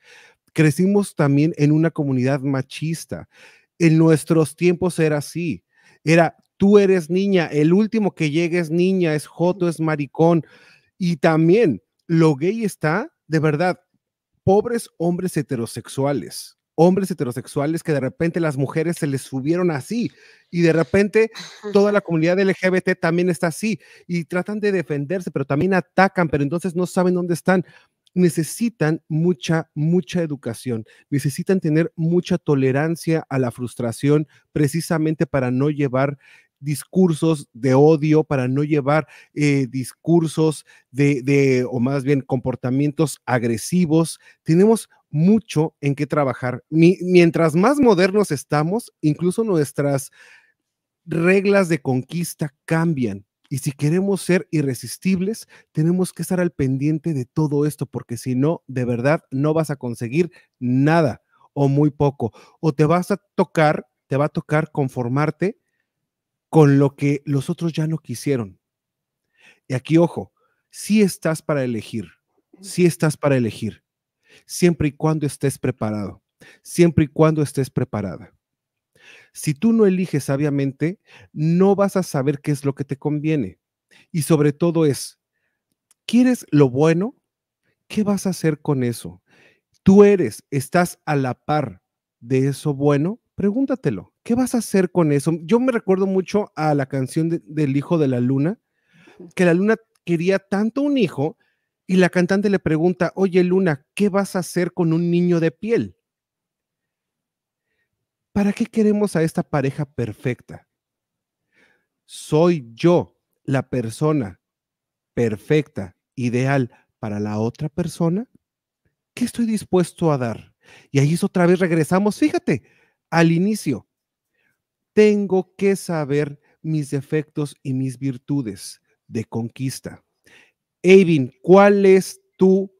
Crecimos también en una comunidad machista. En nuestros tiempos era así. Era, tú eres niña, el último que llegue es niña, es joto, es maricón. Y también lo gay está, de verdad, pobres hombres heterosexuales hombres heterosexuales que de repente las mujeres se les subieron así y de repente toda la comunidad LGBT también está así y tratan de defenderse, pero también atacan, pero entonces no saben dónde están. Necesitan mucha, mucha educación, necesitan tener mucha tolerancia a la frustración precisamente para no llevar discursos de odio, para no llevar eh, discursos de, de, o más bien comportamientos agresivos. Tenemos mucho en qué trabajar. mientras más modernos estamos, incluso nuestras reglas de conquista cambian. Y si queremos ser irresistibles, tenemos que estar al pendiente de todo esto, porque si no, de verdad, no vas a conseguir nada o muy poco. O te vas a tocar, te va a tocar conformarte con lo que los otros ya no quisieron. Y aquí, ojo, si sí estás para elegir, si sí estás para elegir, siempre y cuando estés preparado, siempre y cuando estés preparada. Si tú no eliges sabiamente, no vas a saber qué es lo que te conviene. Y sobre todo es, ¿quieres lo bueno? ¿Qué vas a hacer con eso? Tú eres, estás a la par de eso bueno, pregúntatelo. ¿Qué vas a hacer con eso? Yo me recuerdo mucho a la canción del Hijo de la Luna, que la Luna quería tanto un hijo y la cantante le pregunta, oye Luna, ¿qué vas a hacer con un niño de piel? ¿Para qué queremos a esta pareja perfecta? Soy yo la persona perfecta, ideal para la otra persona. ¿Qué estoy dispuesto a dar? Y ahí es otra vez regresamos, fíjate, al inicio. Tengo que saber mis defectos y mis virtudes de conquista. Avin, ¿cuál es tu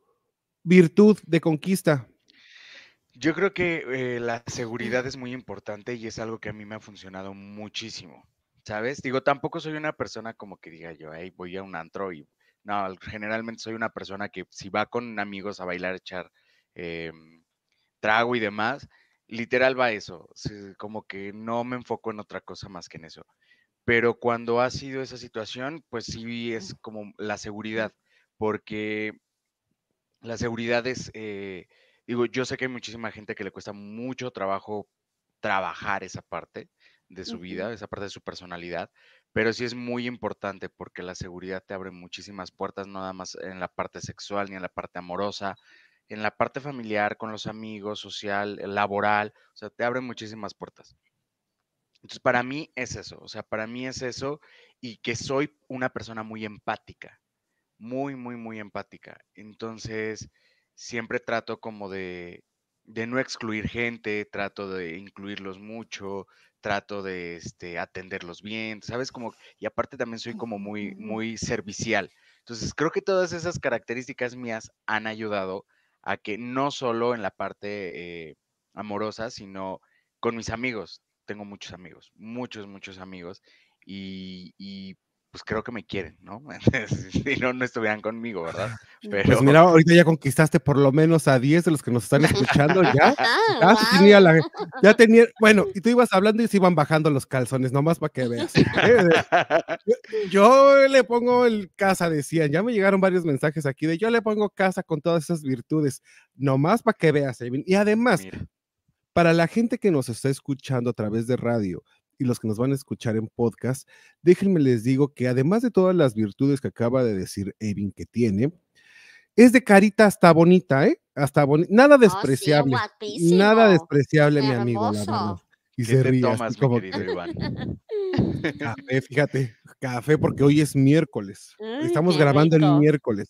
virtud de conquista? Yo creo que eh, la seguridad es muy importante y es algo que a mí me ha funcionado muchísimo, ¿sabes? Digo, tampoco soy una persona como que diga yo, hey, voy a un antro y... No, generalmente soy una persona que si va con amigos a bailar, echar em, trago y demás, literal va eso, como que no me enfoco en otra cosa más que en eso pero cuando ha sido esa situación, pues sí es como la seguridad, porque la seguridad es, eh, digo, yo sé que hay muchísima gente que le cuesta mucho trabajo trabajar esa parte de su vida, esa parte de su personalidad, pero sí es muy importante porque la seguridad te abre muchísimas puertas, no nada más en la parte sexual ni en la parte amorosa, en la parte familiar, con los amigos, social, laboral, o sea, te abre muchísimas puertas. Entonces, para mí es eso, o sea, para mí es eso y que soy una persona muy empática, muy, muy, muy empática. Entonces, siempre trato como de, no excluir gente, trato de incluirlos mucho, trato de este, atenderlos bien, ¿sabes? Como, y aparte también soy como muy, muy servicial. Entonces, creo que todas esas características mías han ayudado a que no solo en la parte eh, amorosa, sino con mis amigos tengo muchos amigos, muchos, muchos amigos, y, pues creo que me quieren, ¿no? si no, no estuvieran conmigo, ¿verdad? Pero... Pues mira, ahorita ya conquistaste por lo menos a 10 de los que nos están escuchando, ¿ya? Ah, ya, tenía bueno, y tú ibas hablando y se iban bajando los calzones, nomás para que veas. ¿eh? yo le pongo el casa, decían, ya me llegaron varios mensajes aquí de yo le pongo casa con todas esas virtudes, nomás para que veas, Y además, para la gente que nos está escuchando a través de radio y los que nos van a escuchar en podcast, déjenme les digo que además de todas las virtudes que acaba de decir Evin que tiene, es de carita hasta bonita, ¿eh? Hasta nada oh, despreciable. nada despreciable, mi amigo, la Y se ríe, como... café, fíjate, café porque hoy es miércoles. Estamos grabando el miércoles.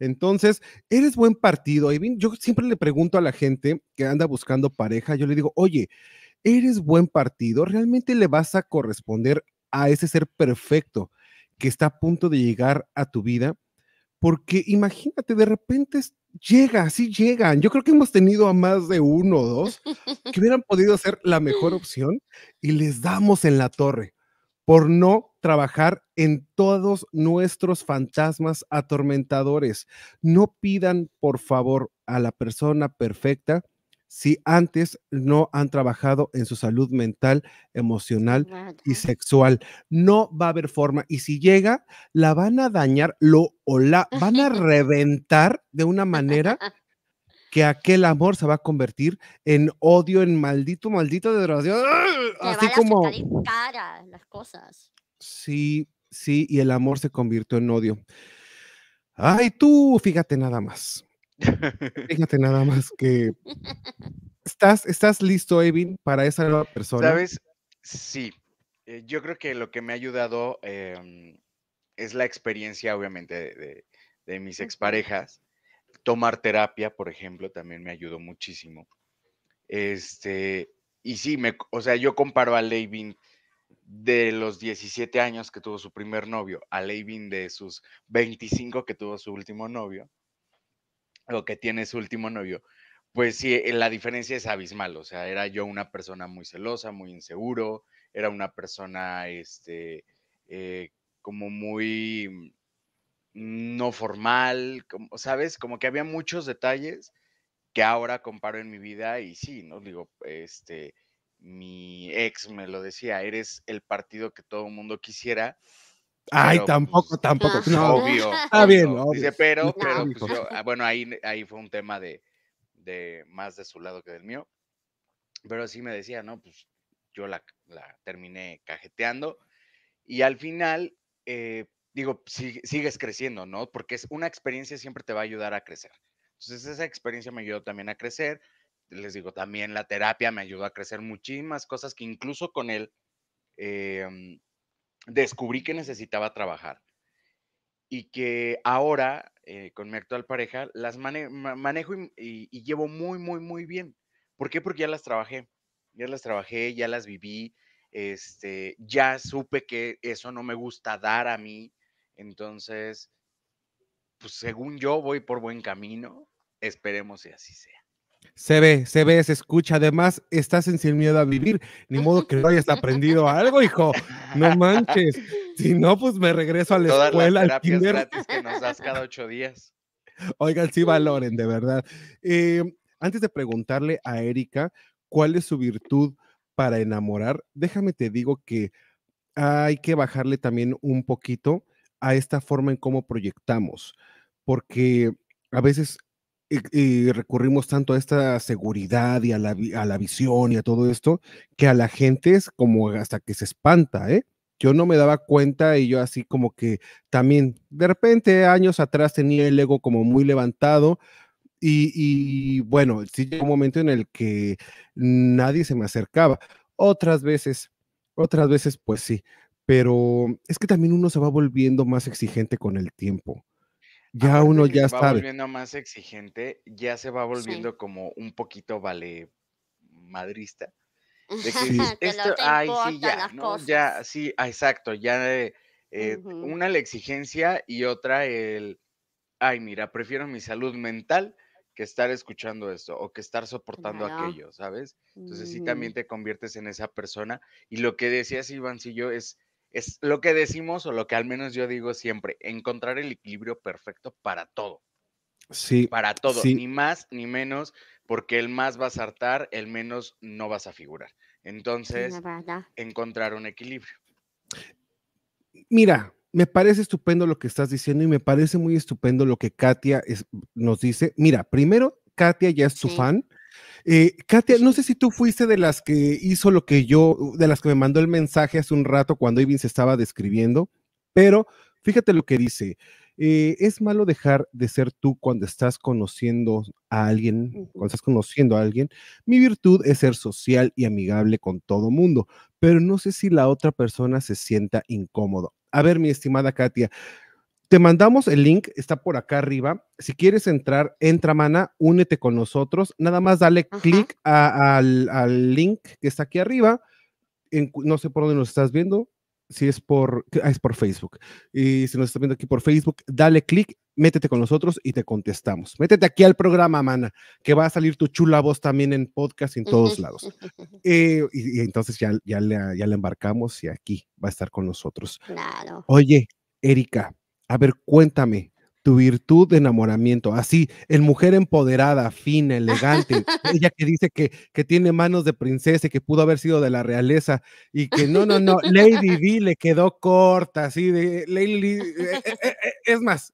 Entonces, eres buen partido, Yo siempre le pregunto a la gente que anda buscando pareja, yo le digo, oye, eres buen partido, realmente le vas a corresponder a ese ser perfecto que está a punto de llegar a tu vida, porque imagínate, de repente llega, sí llegan. Yo creo que hemos tenido a más de uno o dos que hubieran podido ser la mejor opción y les damos en la torre por no trabajar en todos nuestros fantasmas atormentadores. No pidan, por favor, a la persona perfecta si antes no han trabajado en su salud mental, emocional y sexual. No va a haber forma. Y si llega, la van a dañar lo, o la van a reventar de una manera que aquel amor se va a convertir en odio, en maldito, maldito de Así como... Cara, las cosas. Sí, Sí, y el amor se convirtió en odio. Ay, tú, fíjate nada más. Fíjate nada más que estás, estás listo, Evin, para esa nueva persona. Sabes, sí. Eh, yo creo que lo que me ha ayudado em, es la experiencia, obviamente, de, mis exparejas. Tomar terapia, por ejemplo, también me ayudó muchísimo. Este, y sí, me, o sea, yo comparo a Levin de los 17 años que tuvo su primer novio a Levin de sus 25 que tuvo su último novio, o que tiene su último novio, pues sí, eh, la diferencia es abismal. O sea, era yo una persona muy celosa, muy inseguro, era una persona, este, eh, como muy no formal, ¿sabes? Como que había muchos detalles que ahora comparo en mi vida y sí, ¿no? Digo, este, mi ex me lo decía, eres el partido que todo el mundo quisiera. Ay, tampoco, pues, tampoco. Pues, no, obvio. Está bien, pero, pues, ah, bueno, ahí, ahí fue un tema de, más de su lado que del mío. Pero sí me decía, no, pues yo la, terminé cajeteando. Y al final, eh, digo, sigues creciendo, ¿no? Porque es una experiencia siempre te va a ayudar a crecer. Entonces, esa experiencia me ayudó también a crecer les digo, también la terapia me ayudó a crecer muchísimas cosas que incluso con él em, descubrí que necesitaba trabajar. Y que ahora, eh, con mi actual pareja, las manejo y, llevo muy, muy, muy bien. ¿Por qué? Porque ya las trabajé. Ya las trabajé, ya las viví, este, ya supe que eso no me gusta dar a mí. Entonces, pues según yo voy por buen camino, esperemos que así sea. Se ve, se ve, se escucha. Además, estás en Sin Miedo a Vivir. Ni modo que no hayas aprendido algo, hijo. No manches. Si no, pues me regreso a la escuela. Las terapias gratis que nos das cada ocho días. Oigan, sí valoren, de verdad. Em, antes de preguntarle a Erika cuál es su virtud para enamorar, déjame te digo que hay que bajarle también un poquito a esta forma en cómo proyectamos, porque a veces y, recurrimos tanto a esta seguridad y a la, visión y a todo esto, que a la gente es como hasta que se espanta, ¿eh? yo no me daba cuenta y yo así como que también de repente años atrás tenía el ego como muy levantado y, y, bueno, sí llegó un momento en el que nadie se me acercaba. Otras veces, otras veces pues sí, pero es que también uno se va volviendo más exigente con el tiempo ya uno ya se Va volviendo más exigente, ya se va volviendo como un poquito vale madrista. De que esto, te ay, sí, ya, sí, ah, exacto, ya eh, una la exigencia y otra el, ay, mira, prefiero mi salud mental que estar escuchando esto o que estar soportando aquello, ¿sabes? Entonces sí también mm. te conviertes en esa persona y lo que decías Iván, yo, es es lo que decimos o lo que al menos yo digo siempre, encontrar el equilibrio perfecto para todo. Sí. Para todo, ni más ni menos, porque el más vas a hartar, el menos no vas a figurar. Entonces, encontrar un equilibrio. Mira, me parece estupendo lo que estás diciendo y me parece muy estupendo lo que Katia nos dice. Mira, primero, Katia ya es su fan eh, Katia, no sé si tú fuiste de las que hizo lo que yo, de las que me mandó el mensaje hace un rato cuando Ivin se estaba describiendo, pero fíjate lo que dice. Eh, es malo dejar de ser tú cuando estás conociendo a alguien, cuando estás conociendo a alguien. Mi virtud es ser social y amigable con todo mundo, pero no sé si la otra persona se sienta incómodo. A ver, mi estimada Katia, te mandamos el link, está por acá arriba. Si quieres entrar, entra, mana, únete con nosotros. Nada más dale clic al, link que está aquí arriba. no sé por dónde nos estás viendo, si es por, ah, es por Facebook. Y si nos estás viendo aquí por Facebook, dale clic, métete con nosotros y te contestamos. Métete aquí al programa, mana, que va a salir tu chula voz también en podcast en todos lados. Eh, y, entonces ya, ya, ya le embarcamos y aquí va a estar con nosotros. Oye, Erika, a ver, cuéntame, tu virtud de enamoramiento, así, en mujer empoderada, fina, elegante, ella que dice que, tiene manos de princesa y que pudo haber sido de la realeza y que no, no, no, Lady D le quedó corta, así de, Lady, eh, eh, eh, es más,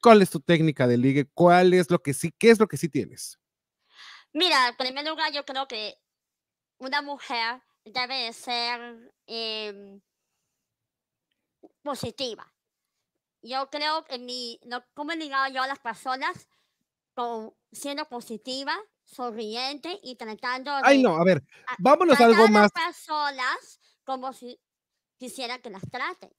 ¿cuál es tu técnica de ligue? ¿Cuál es lo que sí, qué es lo que sí tienes? Mira, en primer lugar, yo creo que una mujer debe ser em, positiva yo creo que mi, cómo he ligado yo a las personas con, siendo positiva, sonriente y tratando Ay, no, a ver, vámonos a, algo más. las personas como si quisiera que las traten.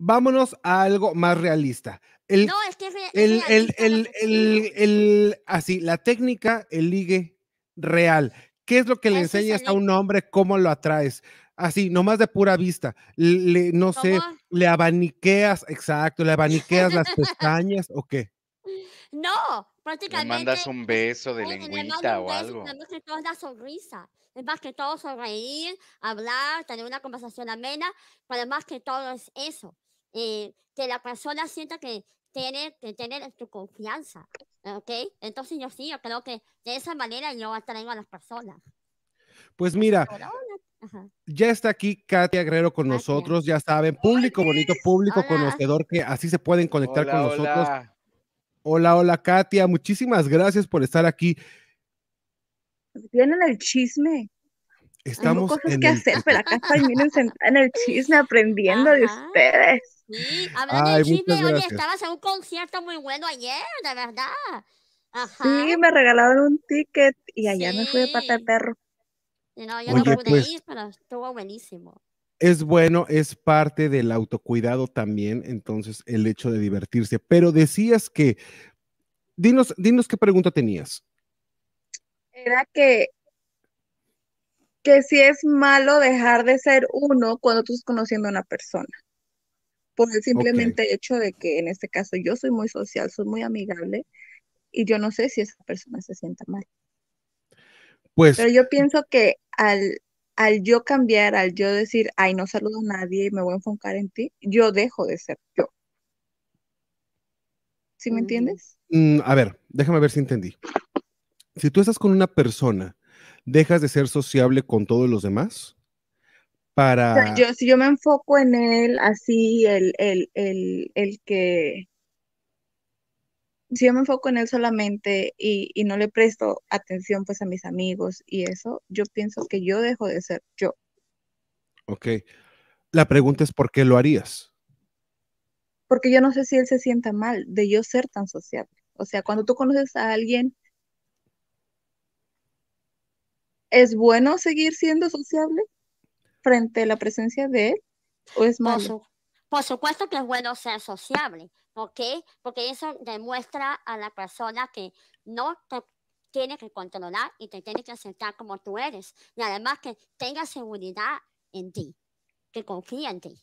Vámonos a algo más realista. El, no, es que es realista. el, el, el, así, la técnica, el ligue real. ¿Qué es lo que le enseñas a un hombre? ¿Cómo lo atraes? así, nomás de pura vista. no sé, le abaniqueas, exacto, le abaniqueas las pestañas o qué. No, prácticamente. Le mandas un beso de lengüita o algo. Más que todo la sonrisa. Es más que todo sonreír, hablar, tener una conversación amena, pero más que todo es eso. Eh, que la persona sienta que tiene que tener tu confianza. ¿Ok? Entonces yo sí, yo creo que de esa manera yo atraigo a las personas. Pues mira, ya está aquí Katia Guerrero con nosotros, ya saben, público bonito, público conocedor, que así se pueden conectar con nosotros. Hola. Hola, Katia, muchísimas gracias por estar aquí. Vienen el chisme. Estamos Hay cosas en que el... hacer, pero acá en el chisme aprendiendo de ustedes. Sí, hablando de chisme, oye, estabas en un concierto muy bueno ayer, de verdad. Sí, me regalaron un ticket y allá me fui de pata perro. No, yo no pude pues ir, pero estuvo buenísimo. Es bueno, es parte del autocuidado también, entonces el hecho de divertirse. Pero decías que, dinos, dinos qué pregunta tenías. Era que, que si es malo dejar de ser uno cuando tú estás conociendo a una persona. Por el simplemente hecho de que en este caso yo soy muy social, soy muy amigable y yo no sé si esa persona se sienta mal. Pues, Pero yo pienso que al, al yo cambiar, al yo decir, ay, no saludo a nadie y me voy a enfocar en ti, yo dejo de ser yo. ¿Sí me entiendes? Mm, a ver, déjame ver si entendí. Si tú estás con una persona, ¿dejas de ser sociable con todos los demás? Para... si yo me enfoco en él, así el que si yo me enfoco en él solamente y, no le presto atención pues a mis amigos y eso, yo pienso que yo dejo de ser yo. Ok. La pregunta es ¿por qué lo harías? Porque yo no sé si él se sienta mal de yo ser tan sociable. O sea, cuando tú conoces a alguien, ¿es bueno seguir siendo sociable frente a la presencia de él o es malo? Por supuesto que es bueno ser sociable. ¿Por Porque eso demuestra a la persona que no te tiene que controlar y te tiene que aceptar como tú eres. Y además que tenga seguridad en ti, que confía en ti.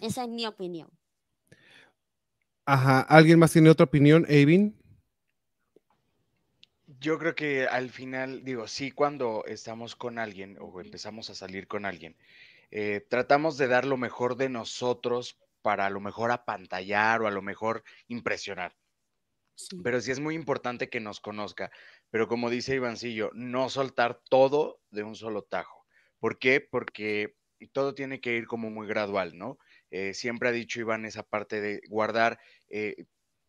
Esa es mi opinión. Ajá. ¿Alguien más tiene otra opinión, Avin? Yo creo que al final, digo, sí, cuando estamos con alguien o empezamos a salir con alguien, eh, tratamos de dar lo mejor de nosotros para a lo mejor apantallar o a lo mejor impresionar. Pero sí es muy importante que nos conozca. Pero como dice Ivancillo, no soltar todo de un solo tajo. ¿Por qué? Porque todo tiene que ir como muy gradual, ¿no? Eh, siempre ha dicho Iván esa parte de guardar. Eh,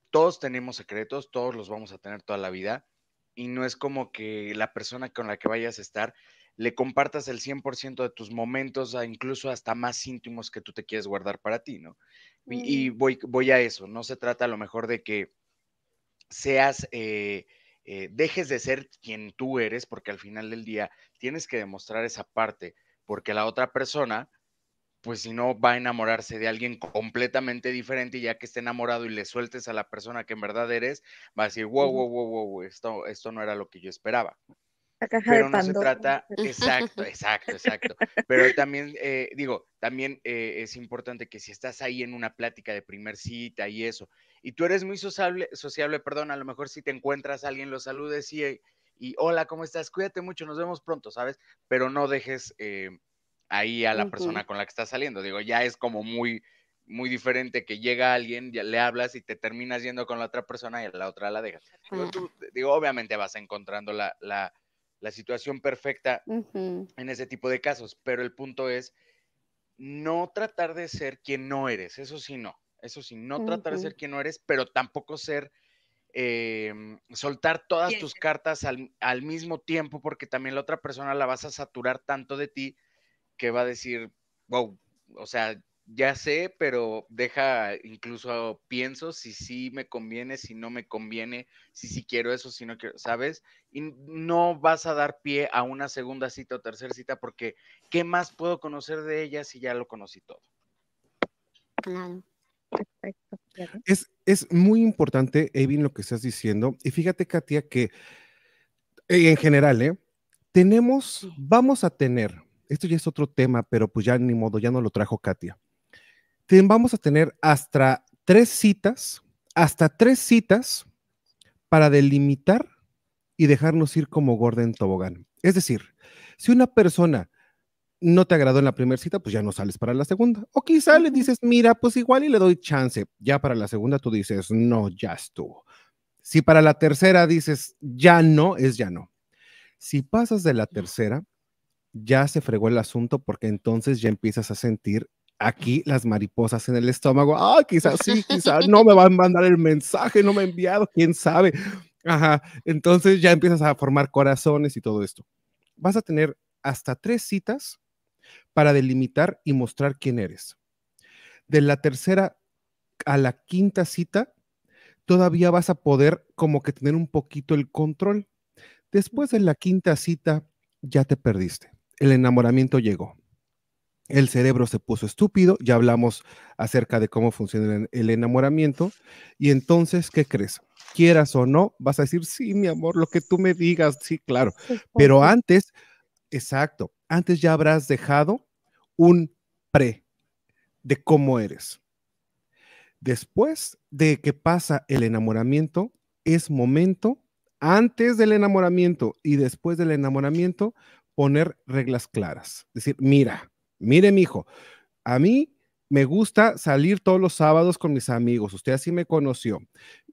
todos tenemos secretos, todos los vamos a tener toda la vida. Y no es como que la persona con la que vayas a estar le compartas el 100% de tus momentos, incluso hasta más íntimos que tú te quieres guardar para ti, ¿no? Y, voy, a eso, no se trata a lo mejor de que seas, eh, eh, dejes de ser quien tú eres, porque al final del día tienes que demostrar esa parte, porque la otra persona, pues si no, va a enamorarse de alguien completamente diferente ya que esté enamorado y le sueltes a la persona que en verdad eres, va a decir, wow, wow, wow, wow, esto, esto no era lo que yo esperaba pero no se trata, exacto, exacto, exacto. Pero también, eh, digo, también eh, es importante que si estás ahí en una plática de primer cita y eso, y tú eres muy sociable, sociable perdón, a lo mejor si te encuentras a alguien, lo saludes y, eh, y hola, ¿cómo estás? Cuídate mucho, nos vemos pronto, ¿sabes? Pero no dejes ahí a la persona con la que estás saliendo. Digo, ya es como muy, muy diferente que llega alguien, le hablas y te terminas yendo con la otra persona y a la otra la dejas. Digo, obviamente vas encontrando la la situación perfecta en ese tipo de casos, pero el punto es no tratar de ser quien no eres, eso sí no, eso sí, no tratar de ser quien no eres, pero tampoco ser, em, soltar todas tus cartas al, al, mismo tiempo, porque también la otra persona la vas a saturar tanto de ti que va a decir, wow, o sea, ya sé, pero deja, incluso pienso si sí me conviene, si no me conviene, si sí quiero eso, si no quiero, ¿sabes? Y no vas a dar pie a una segunda cita o tercera cita porque ¿qué más puedo conocer de ella si ya lo conocí todo? Claro. Perfecto. Es, es muy importante, Evin, lo que estás diciendo. Y fíjate, Katia, que eh, en general, ¿eh? Tenemos, vamos a tener, esto ya es otro tema, pero pues ya ni modo, ya no lo trajo Katia vamos a tener hasta tres citas, hasta tres citas para delimitar y dejarnos ir como Gordon en tobogán. Es decir, si una persona no te agradó en la primera cita, pues ya no sales para la segunda. O quizá le dices, mira, pues igual y le doy chance. Ya para la segunda tú dices, no, ya estuvo. Si para la tercera dices, ya no, es ya no. Si pasas de la tercera, ya se fregó el asunto porque entonces ya empiezas a sentir aquí las mariposas en el estómago, ah, quizás sí, quizás no me van a mandar el mensaje, no me ha enviado, quién sabe. Ajá, entonces ya empiezas a formar corazones y todo esto. Vas a tener hasta tres citas para delimitar y mostrar quién eres. De la tercera a la quinta cita, todavía vas a poder como que tener un poquito el control. Después de la quinta cita, ya te perdiste. El enamoramiento llegó el cerebro se puso estúpido, ya hablamos acerca de cómo funciona el enamoramiento. Y entonces, ¿qué crees? Quieras o no, vas a decir, sí, mi amor, lo que tú me digas, sí, claro. Pero antes, exacto, antes ya habrás dejado un pre de cómo eres. Después de que pasa el enamoramiento, es momento, antes del enamoramiento y después del enamoramiento, poner reglas claras. Es decir, mira, Mire, hijo a mí me gusta salir todos los sábados con mis amigos, usted así me conoció.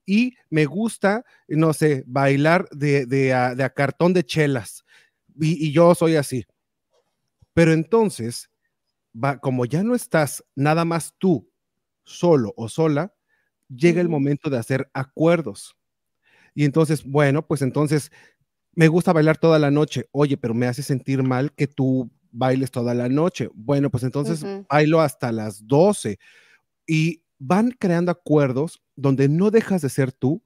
Y me gusta, no sé, bailar de, a, cartón de chelas. Y, yo soy así. Pero entonces, como ya no estás nada más tú solo o sola, llega el momento de hacer acuerdos. Y entonces, bueno, pues entonces me gusta bailar toda la noche. Oye, pero me hace sentir mal que tú bailes toda la noche. Bueno, pues entonces bailo hasta las 12 y van creando acuerdos donde no dejas de ser tú,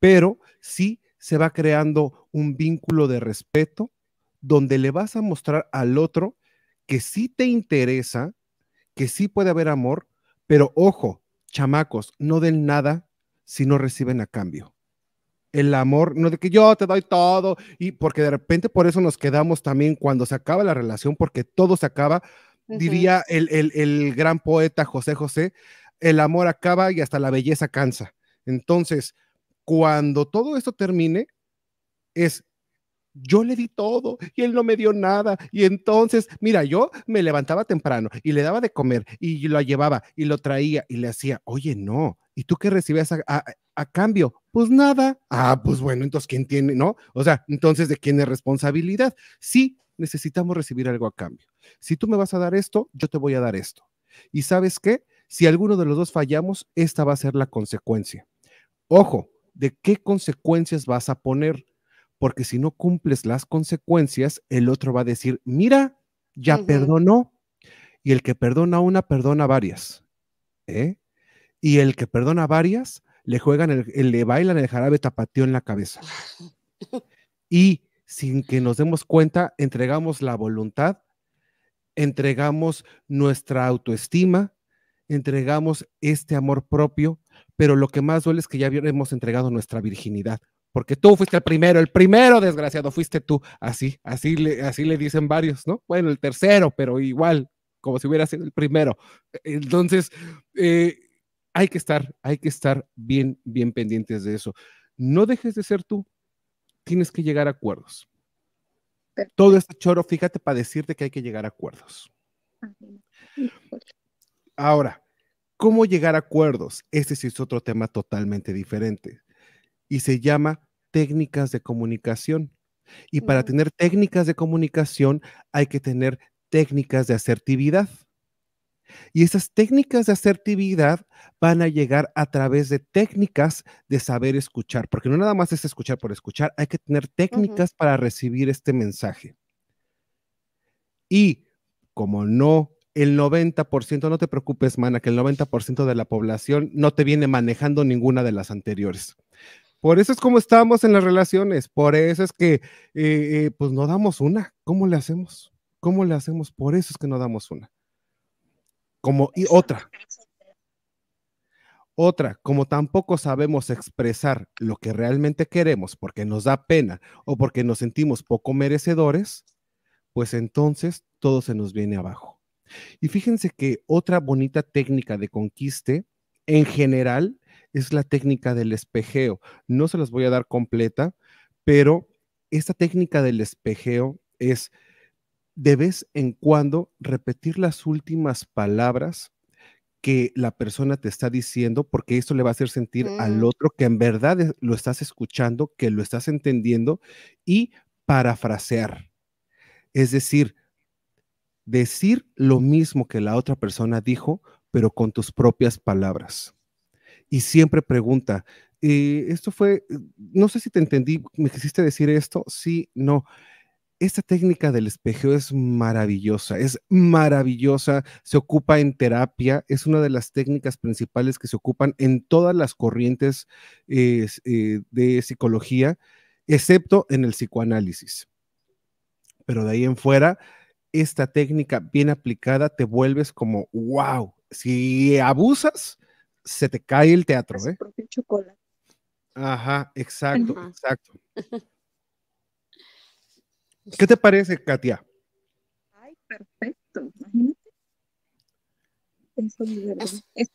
pero sí se va creando un vínculo de respeto donde le vas a mostrar al otro que sí te interesa, que sí puede haber amor, pero ojo, chamacos, no den nada si no reciben a cambio el amor, no de que yo te doy todo, y porque de repente por eso nos quedamos también cuando se acaba la relación, porque todo se acaba, diría el, el, gran poeta José José, el amor acaba y hasta la belleza cansa. Entonces, cuando todo esto termine, es... Yo le di todo y él no me dio nada. Y entonces, mira, yo me levantaba temprano y le daba de comer y lo llevaba y lo traía y le hacía, oye, no, ¿Y tú qué recibes a, cambio? Pues nada. Ah, pues bueno, entonces ¿quién tiene, no? O sea, entonces ¿de quién es responsabilidad? Sí, necesitamos recibir algo a cambio. Si tú me vas a dar esto, yo te voy a dar esto. ¿Y sabes qué? Si alguno de los dos fallamos, esta va a ser la consecuencia. Ojo, ¿de qué consecuencias vas a poner? Porque si no cumples las consecuencias, el otro va a decir, mira, ya perdonó. Y el que perdona una, perdona varias. ¿Eh? y el que perdona varias, le juegan, le bailan el jarabe tapatío en la cabeza. Y sin que nos demos cuenta, entregamos la voluntad, entregamos nuestra autoestima, entregamos este amor propio, pero lo que más duele es que ya hemos entregado nuestra virginidad, porque tú fuiste el primero, el primero desgraciado fuiste tú, así, así le, así le dicen varios, ¿no? Bueno, el tercero, pero igual, como si hubiera sido el primero. Entonces, eh, hay que estar, hay que estar bien, bien pendientes de eso. No dejes de ser tú, tienes que llegar a acuerdos. Todo este choro, fíjate, para decirte que hay que llegar a acuerdos. Ahora, ¿cómo llegar a acuerdos? Este sí es otro tema totalmente diferente y se llama técnicas de comunicación. Y para tener técnicas de comunicación hay que tener técnicas de asertividad. Y esas técnicas de asertividad van a llegar a través de técnicas de saber escuchar, porque no nada más es escuchar por escuchar, hay que tener técnicas para recibir este mensaje. Y como no, el 90%, no te preocupes, mana, que el 90% de la población no te viene manejando ninguna de las anteriores. Por eso es como estamos en las relaciones, por eso es que eh, eh, pues no damos una. ¿Cómo le hacemos? ¿Cómo le hacemos? Por eso es que no damos una. Como, y otra. Otra, como tampoco sabemos expresar lo que realmente queremos porque nos da pena o porque nos sentimos poco merecedores, pues entonces todo se nos viene abajo. Y fíjense que otra bonita técnica de conquiste en general es la técnica del espejeo. No se las voy a dar completa, pero esta técnica del espejeo es de vez en cuando repetir las últimas palabras que la persona te está diciendo, porque esto le va a hacer sentir al mm. otro que en verdad lo estás escuchando, que lo estás entendiendo, y parafrasear. Es decir, decir lo mismo que la otra persona dijo, pero con tus propias palabras. Y siempre pregunta, eh, esto fue, eh, no sé si te entendí, me quisiste decir esto, sí, no esta técnica del espejo es maravillosa, es maravillosa, se ocupa en terapia, es una de las técnicas principales que se ocupan en todas las corrientes eh, de psicología, excepto en el psicoanálisis. Pero de ahí en fuera, esta técnica bien aplicada te vuelves como, wow, si abusas, se te cae el teatro. ¿eh? Ajá, exacto, exacto. ¿Qué te parece, Katia? Ay, perfecto, imagínate. es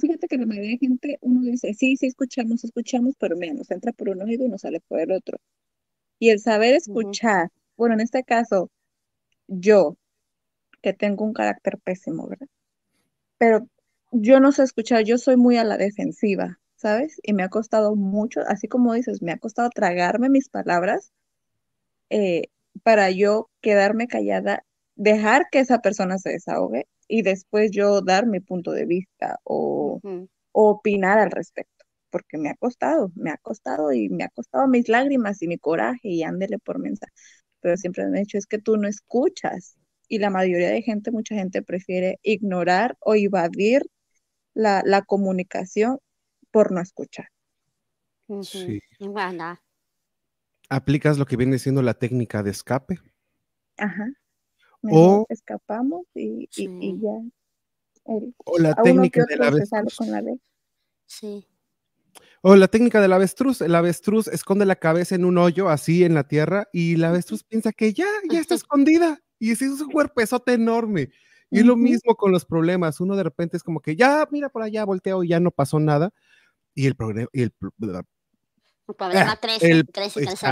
fíjate que la mayoría de gente, uno dice, sí, sí, escuchamos, escuchamos, pero mira, nos entra por un oído y nos sale por el otro. Y el saber escuchar, bueno, en este caso, yo, que tengo un carácter pésimo, ¿verdad? Pero yo no sé escuchar, yo soy muy a la defensiva, ¿sabes? Y me ha costado mucho, así como dices, me ha costado tragarme mis palabras, eh, para yo quedarme callada, dejar que esa persona se desahogue y después yo dar mi punto de vista o, opinar al respecto, porque me ha costado, me ha costado y me ha costado mis lágrimas y mi coraje y ándele por mensaje. Pero siempre me han dicho, es que tú no escuchas y la mayoría de gente, mucha gente prefiere ignorar o evadir la, comunicación por no escuchar. Sí aplicas lo que viene siendo la técnica de escape. Ajá. o escapamos y, ya. o la técnica del avestruz. la Sí. O la técnica del avestruz. El avestruz esconde la cabeza en un hoyo así en la tierra y la avestruz piensa que ya, ya está escondida. Y es un cuerpezote enorme. Y lo mismo con los problemas. Uno de repente es como que ya, mira por allá, volteo y ya no pasó nada. Y el, problema... El problema crece, crece, crece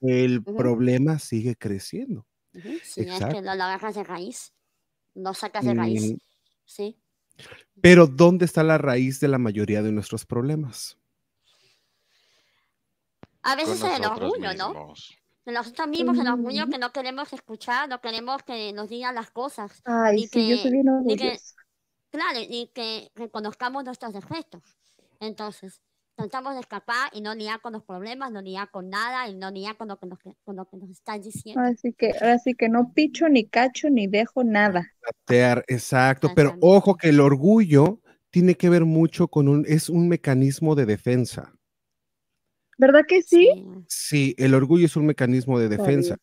El problema sigue creciendo. es lo, agarras de raíz, no sacas de raíz. Mm. Sí. Pero, ¿dónde está la raíz de la mayoría de nuestros problemas? A veces es el orgullo, ¿no? Nosotros mismos, en el orgullo que no queremos escuchar, no queremos que nos digan las cosas. y Claro, y que reconozcamos nuestros defectos. Entonces, Tratamos de escapar y no lidiar con los problemas, no lidiar con nada y no lidiar con lo que nos, con lo que nos están diciendo. Así que, ahora que no picho, ni cacho, ni dejo nada. Exacto, pero ojo que el orgullo tiene que ver mucho con un, es un mecanismo de defensa. ¿Verdad que sí? Sí, el orgullo es un mecanismo de defensa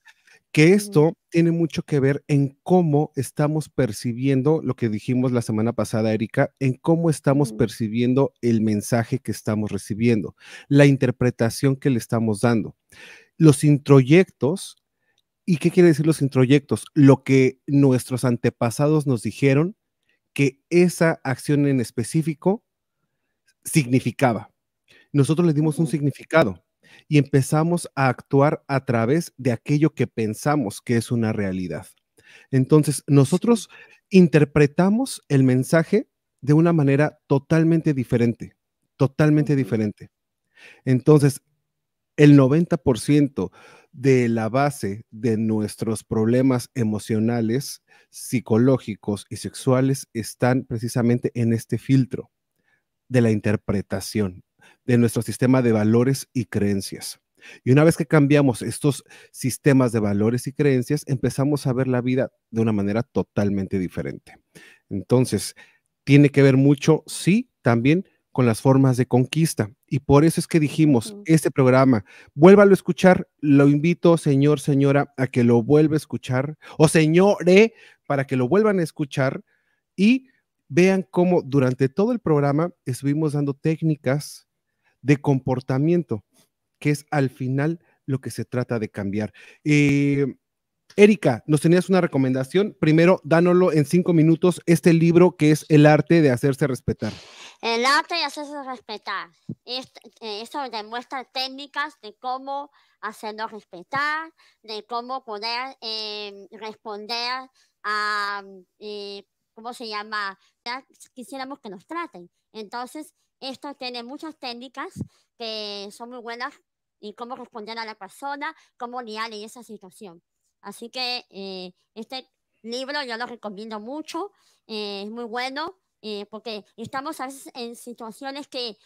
que esto tiene mucho que ver en cómo estamos percibiendo lo que dijimos la semana pasada, Erika, en cómo estamos percibiendo el mensaje que estamos recibiendo, la interpretación que le estamos dando. Los introyectos, ¿y qué quiere decir los introyectos? Lo que nuestros antepasados nos dijeron que esa acción en específico significaba. Nosotros le dimos un significado y empezamos a actuar a través de aquello que pensamos que es una realidad. Entonces, nosotros interpretamos el mensaje de una manera totalmente diferente, totalmente diferente. Entonces, el 90% de la base de nuestros problemas emocionales, psicológicos y sexuales están precisamente en este filtro de la interpretación, de nuestro sistema de valores y creencias. Y una vez que cambiamos estos sistemas de valores y creencias, empezamos a ver la vida de una manera totalmente diferente. Entonces, tiene que ver mucho, sí, también con las formas de conquista. Y por eso es que dijimos, este programa, vuélvalo a escuchar, lo invito, señor, señora, a que lo vuelva a escuchar, o señore, para que lo vuelvan a escuchar y vean cómo durante todo el programa estuvimos dando técnicas, de comportamiento, que es al final lo que se trata de cambiar. Eh, Erika, nos tenías una recomendación. Primero, dánoslo en cinco minutos este libro que es El arte de hacerse respetar. El arte de hacerse respetar. Eh, esto demuestra técnicas de cómo hacernos respetar, de cómo poder em, responder a, eh, ¿cómo se llama? Quisiéramos que nos traten. Entonces, esto tiene muchas técnicas que son muy buenas y cómo responder a la persona, cómo lidiar en esa situación. Así que eh, este libro yo lo recomiendo mucho, eh, es muy bueno, eh, porque estamos a veces en situaciones que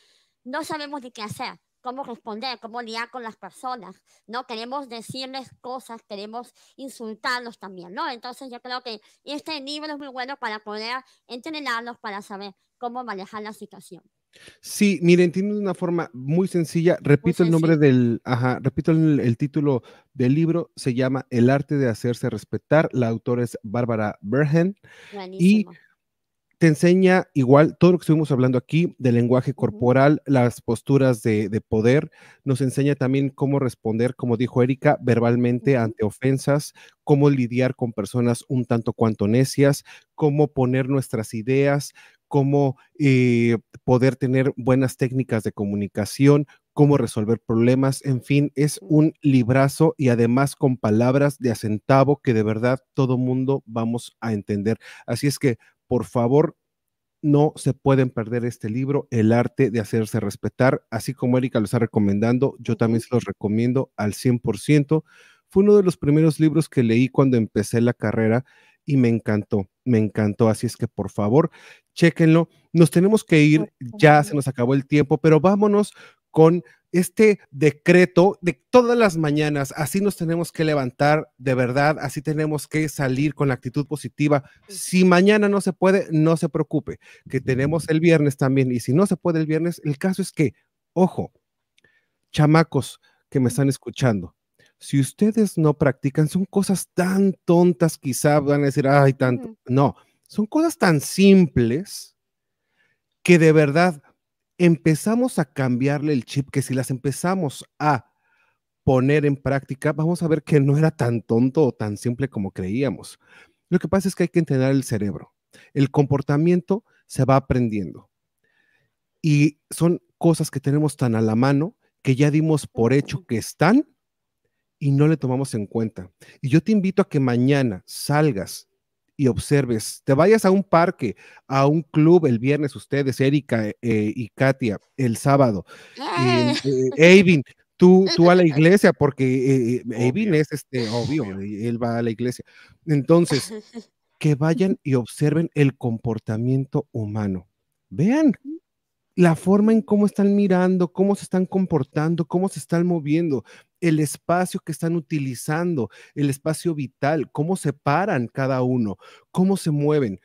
no sabemos ni qué hacer, cómo responder, cómo liar con las personas, ¿no? Queremos decirles cosas, queremos insultarlos también, ¿no? Entonces yo creo que este libro es muy bueno para poder entrenarlos, para saber cómo manejar la situación. Sí, miren, tiene una forma muy sencilla. Repito el nombre del, ajá, repito el, título del libro, se llama El arte de hacerse respetar. La autora es Bárbara Bergen. Y te enseña igual todo lo que estuvimos hablando aquí del lenguaje corporal, las posturas de, poder, nos enseña también cómo responder, como dijo Erika, verbalmente ante ofensas, cómo lidiar con personas un tanto cuanto necias, cómo poner nuestras ideas, cómo eh, poder tener buenas técnicas de comunicación, cómo resolver problemas, en fin, es un librazo y además con palabras de acentavo que de verdad todo mundo vamos a entender. Así es que, por favor, no se pueden perder este libro, El arte de hacerse respetar, así como Erika lo está recomendando, yo también se los recomiendo al 100%. Fue uno de los primeros libros que leí cuando empecé la carrera y me encantó, me encantó. Así es que por favor, chéquenlo. Nos tenemos que ir, ya se nos acabó el tiempo, pero vámonos con este decreto de todas las mañanas. Así nos tenemos que levantar de verdad, así tenemos que salir con la actitud positiva. Si mañana no se puede, no se preocupe, que tenemos el viernes también. Y si no se puede el viernes, el caso es que, ojo, chamacos que me están escuchando, si ustedes no practican, son cosas tan tontas, quizá van a decir, ay, tanto. No, son cosas tan simples que de verdad empezamos a cambiarle el chip, que si las empezamos a poner en práctica, vamos a ver que no era tan tonto o tan simple como creíamos. Lo que pasa es que hay que entrenar el cerebro. El comportamiento se va aprendiendo. Y son cosas que tenemos tan a la mano que ya dimos por hecho que están y no le tomamos en cuenta. Y yo te invito a que mañana salgas y observes, te vayas a un parque, a un club el viernes, ustedes, Erika eh, y Katia, el sábado, Eivin, ah. eh, tú, tú a la iglesia, porque Eivin eh, es este, obvio, él va a la iglesia. Entonces, que vayan y observen el comportamiento humano. Vean la forma en cómo están mirando, cómo se están comportando, cómo se están moviendo el espacio que están utilizando, el espacio vital, cómo se paran cada uno, cómo se mueven,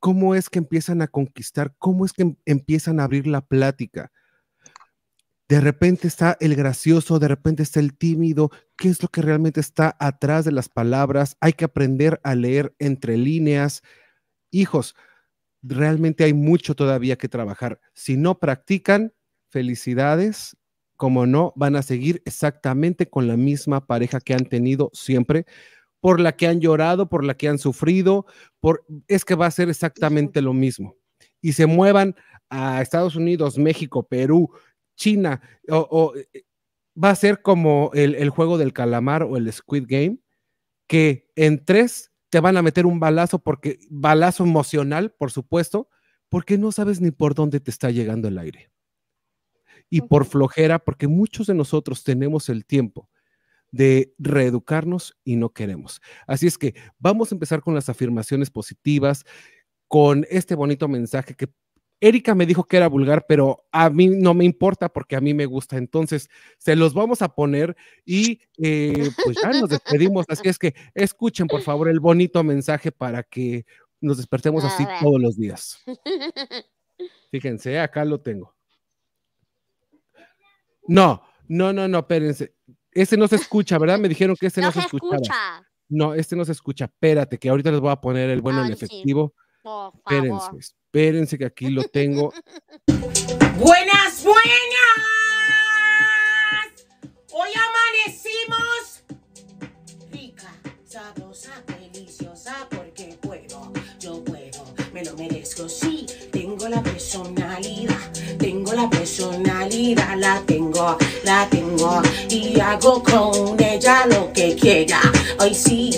cómo es que empiezan a conquistar, cómo es que empiezan a abrir la plática. De repente está el gracioso, de repente está el tímido. ¿Qué es lo que realmente está atrás de las palabras? Hay que aprender a leer entre líneas. Hijos, realmente hay mucho todavía que trabajar. Si no practican, felicidades, como no, van a seguir exactamente con la misma pareja que han tenido siempre, por la que han llorado, por la que han sufrido, por es que va a ser exactamente lo mismo. Y se muevan a Estados Unidos, México, Perú, China, o, eh, va a ser como el, el juego del calamar o el Squid Game, que en tres te van a meter un balazo, porque balazo emocional, por supuesto, porque no sabes ni por dónde te está llegando el aire y por flojera, porque muchos de nosotros tenemos el tiempo de reeducarnos y no queremos. Así es que vamos a empezar con las afirmaciones positivas, con este bonito mensaje que Erika me dijo que era vulgar, pero a mí no me importa porque a mí me gusta. Entonces, se los vamos a poner y eh, pues ya nos despedimos. Así es que escuchen, por favor, el bonito mensaje para que nos despertemos así todos los días. Fíjense, acá lo tengo. No, no, no, no, espérense. Ese no se escucha, ¿verdad? Me dijeron que ese no, no se, escucha. No, este no se escucha. Espérate, que ahorita les voy a poner el bueno en efectivo. Espérense, espérense que aquí lo tengo. Buenas, buenas. Hoy amanecimos rica, sabrosa, deliciosa, porque puedo, yo puedo, me lo merezco, sí. Tengo la personalidad, tengo la personalidad, la tengo, la tengo y hago con ella lo que quiera. Hoy sí,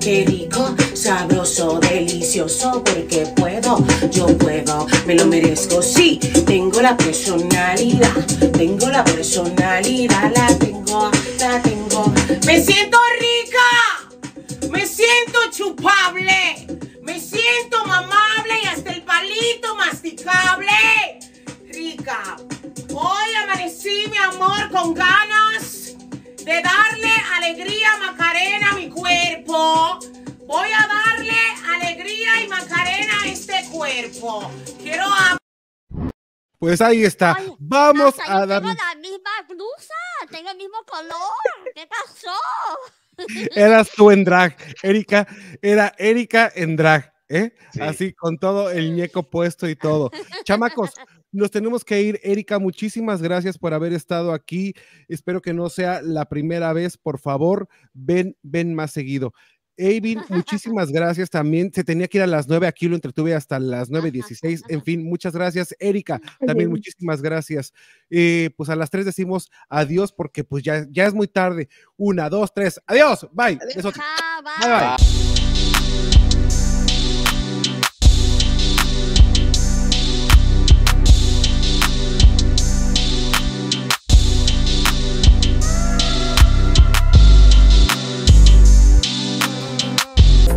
qué rico, sabroso, delicioso, porque puedo, yo puedo, me lo merezco. Sí, tengo la personalidad, tengo la personalidad, la tengo, la tengo. Me siento rica, me siento chupable, me siento mamá hasta el palito masticable. Rica. Hoy amanecí, mi amor, con ganas de darle alegría Macarena a mi cuerpo. Voy a darle alegría y Macarena a este cuerpo. Quiero Pues ahí está. Vamos a dar. la misma blusa, tengo el mismo color. ¿Qué pasó? Eras tú en drag, Erika. Era Erika en drag. ¿eh? Así con todo el ñeco puesto y todo. Chamacos, nos tenemos que ir. Erika, muchísimas gracias por haber estado aquí. Espero que no sea la primera vez. Por favor, ven, ven más seguido. Eivin, muchísimas gracias también. Se tenía que ir a las 9, aquí lo entretuve hasta las 9.16. En fin, muchas gracias. Erika, también muchísimas gracias. Eh, pues a las 3 decimos adiós porque pues ya, es muy tarde. Una, dos, tres. Adiós. Bye. Adiós. bye. bye.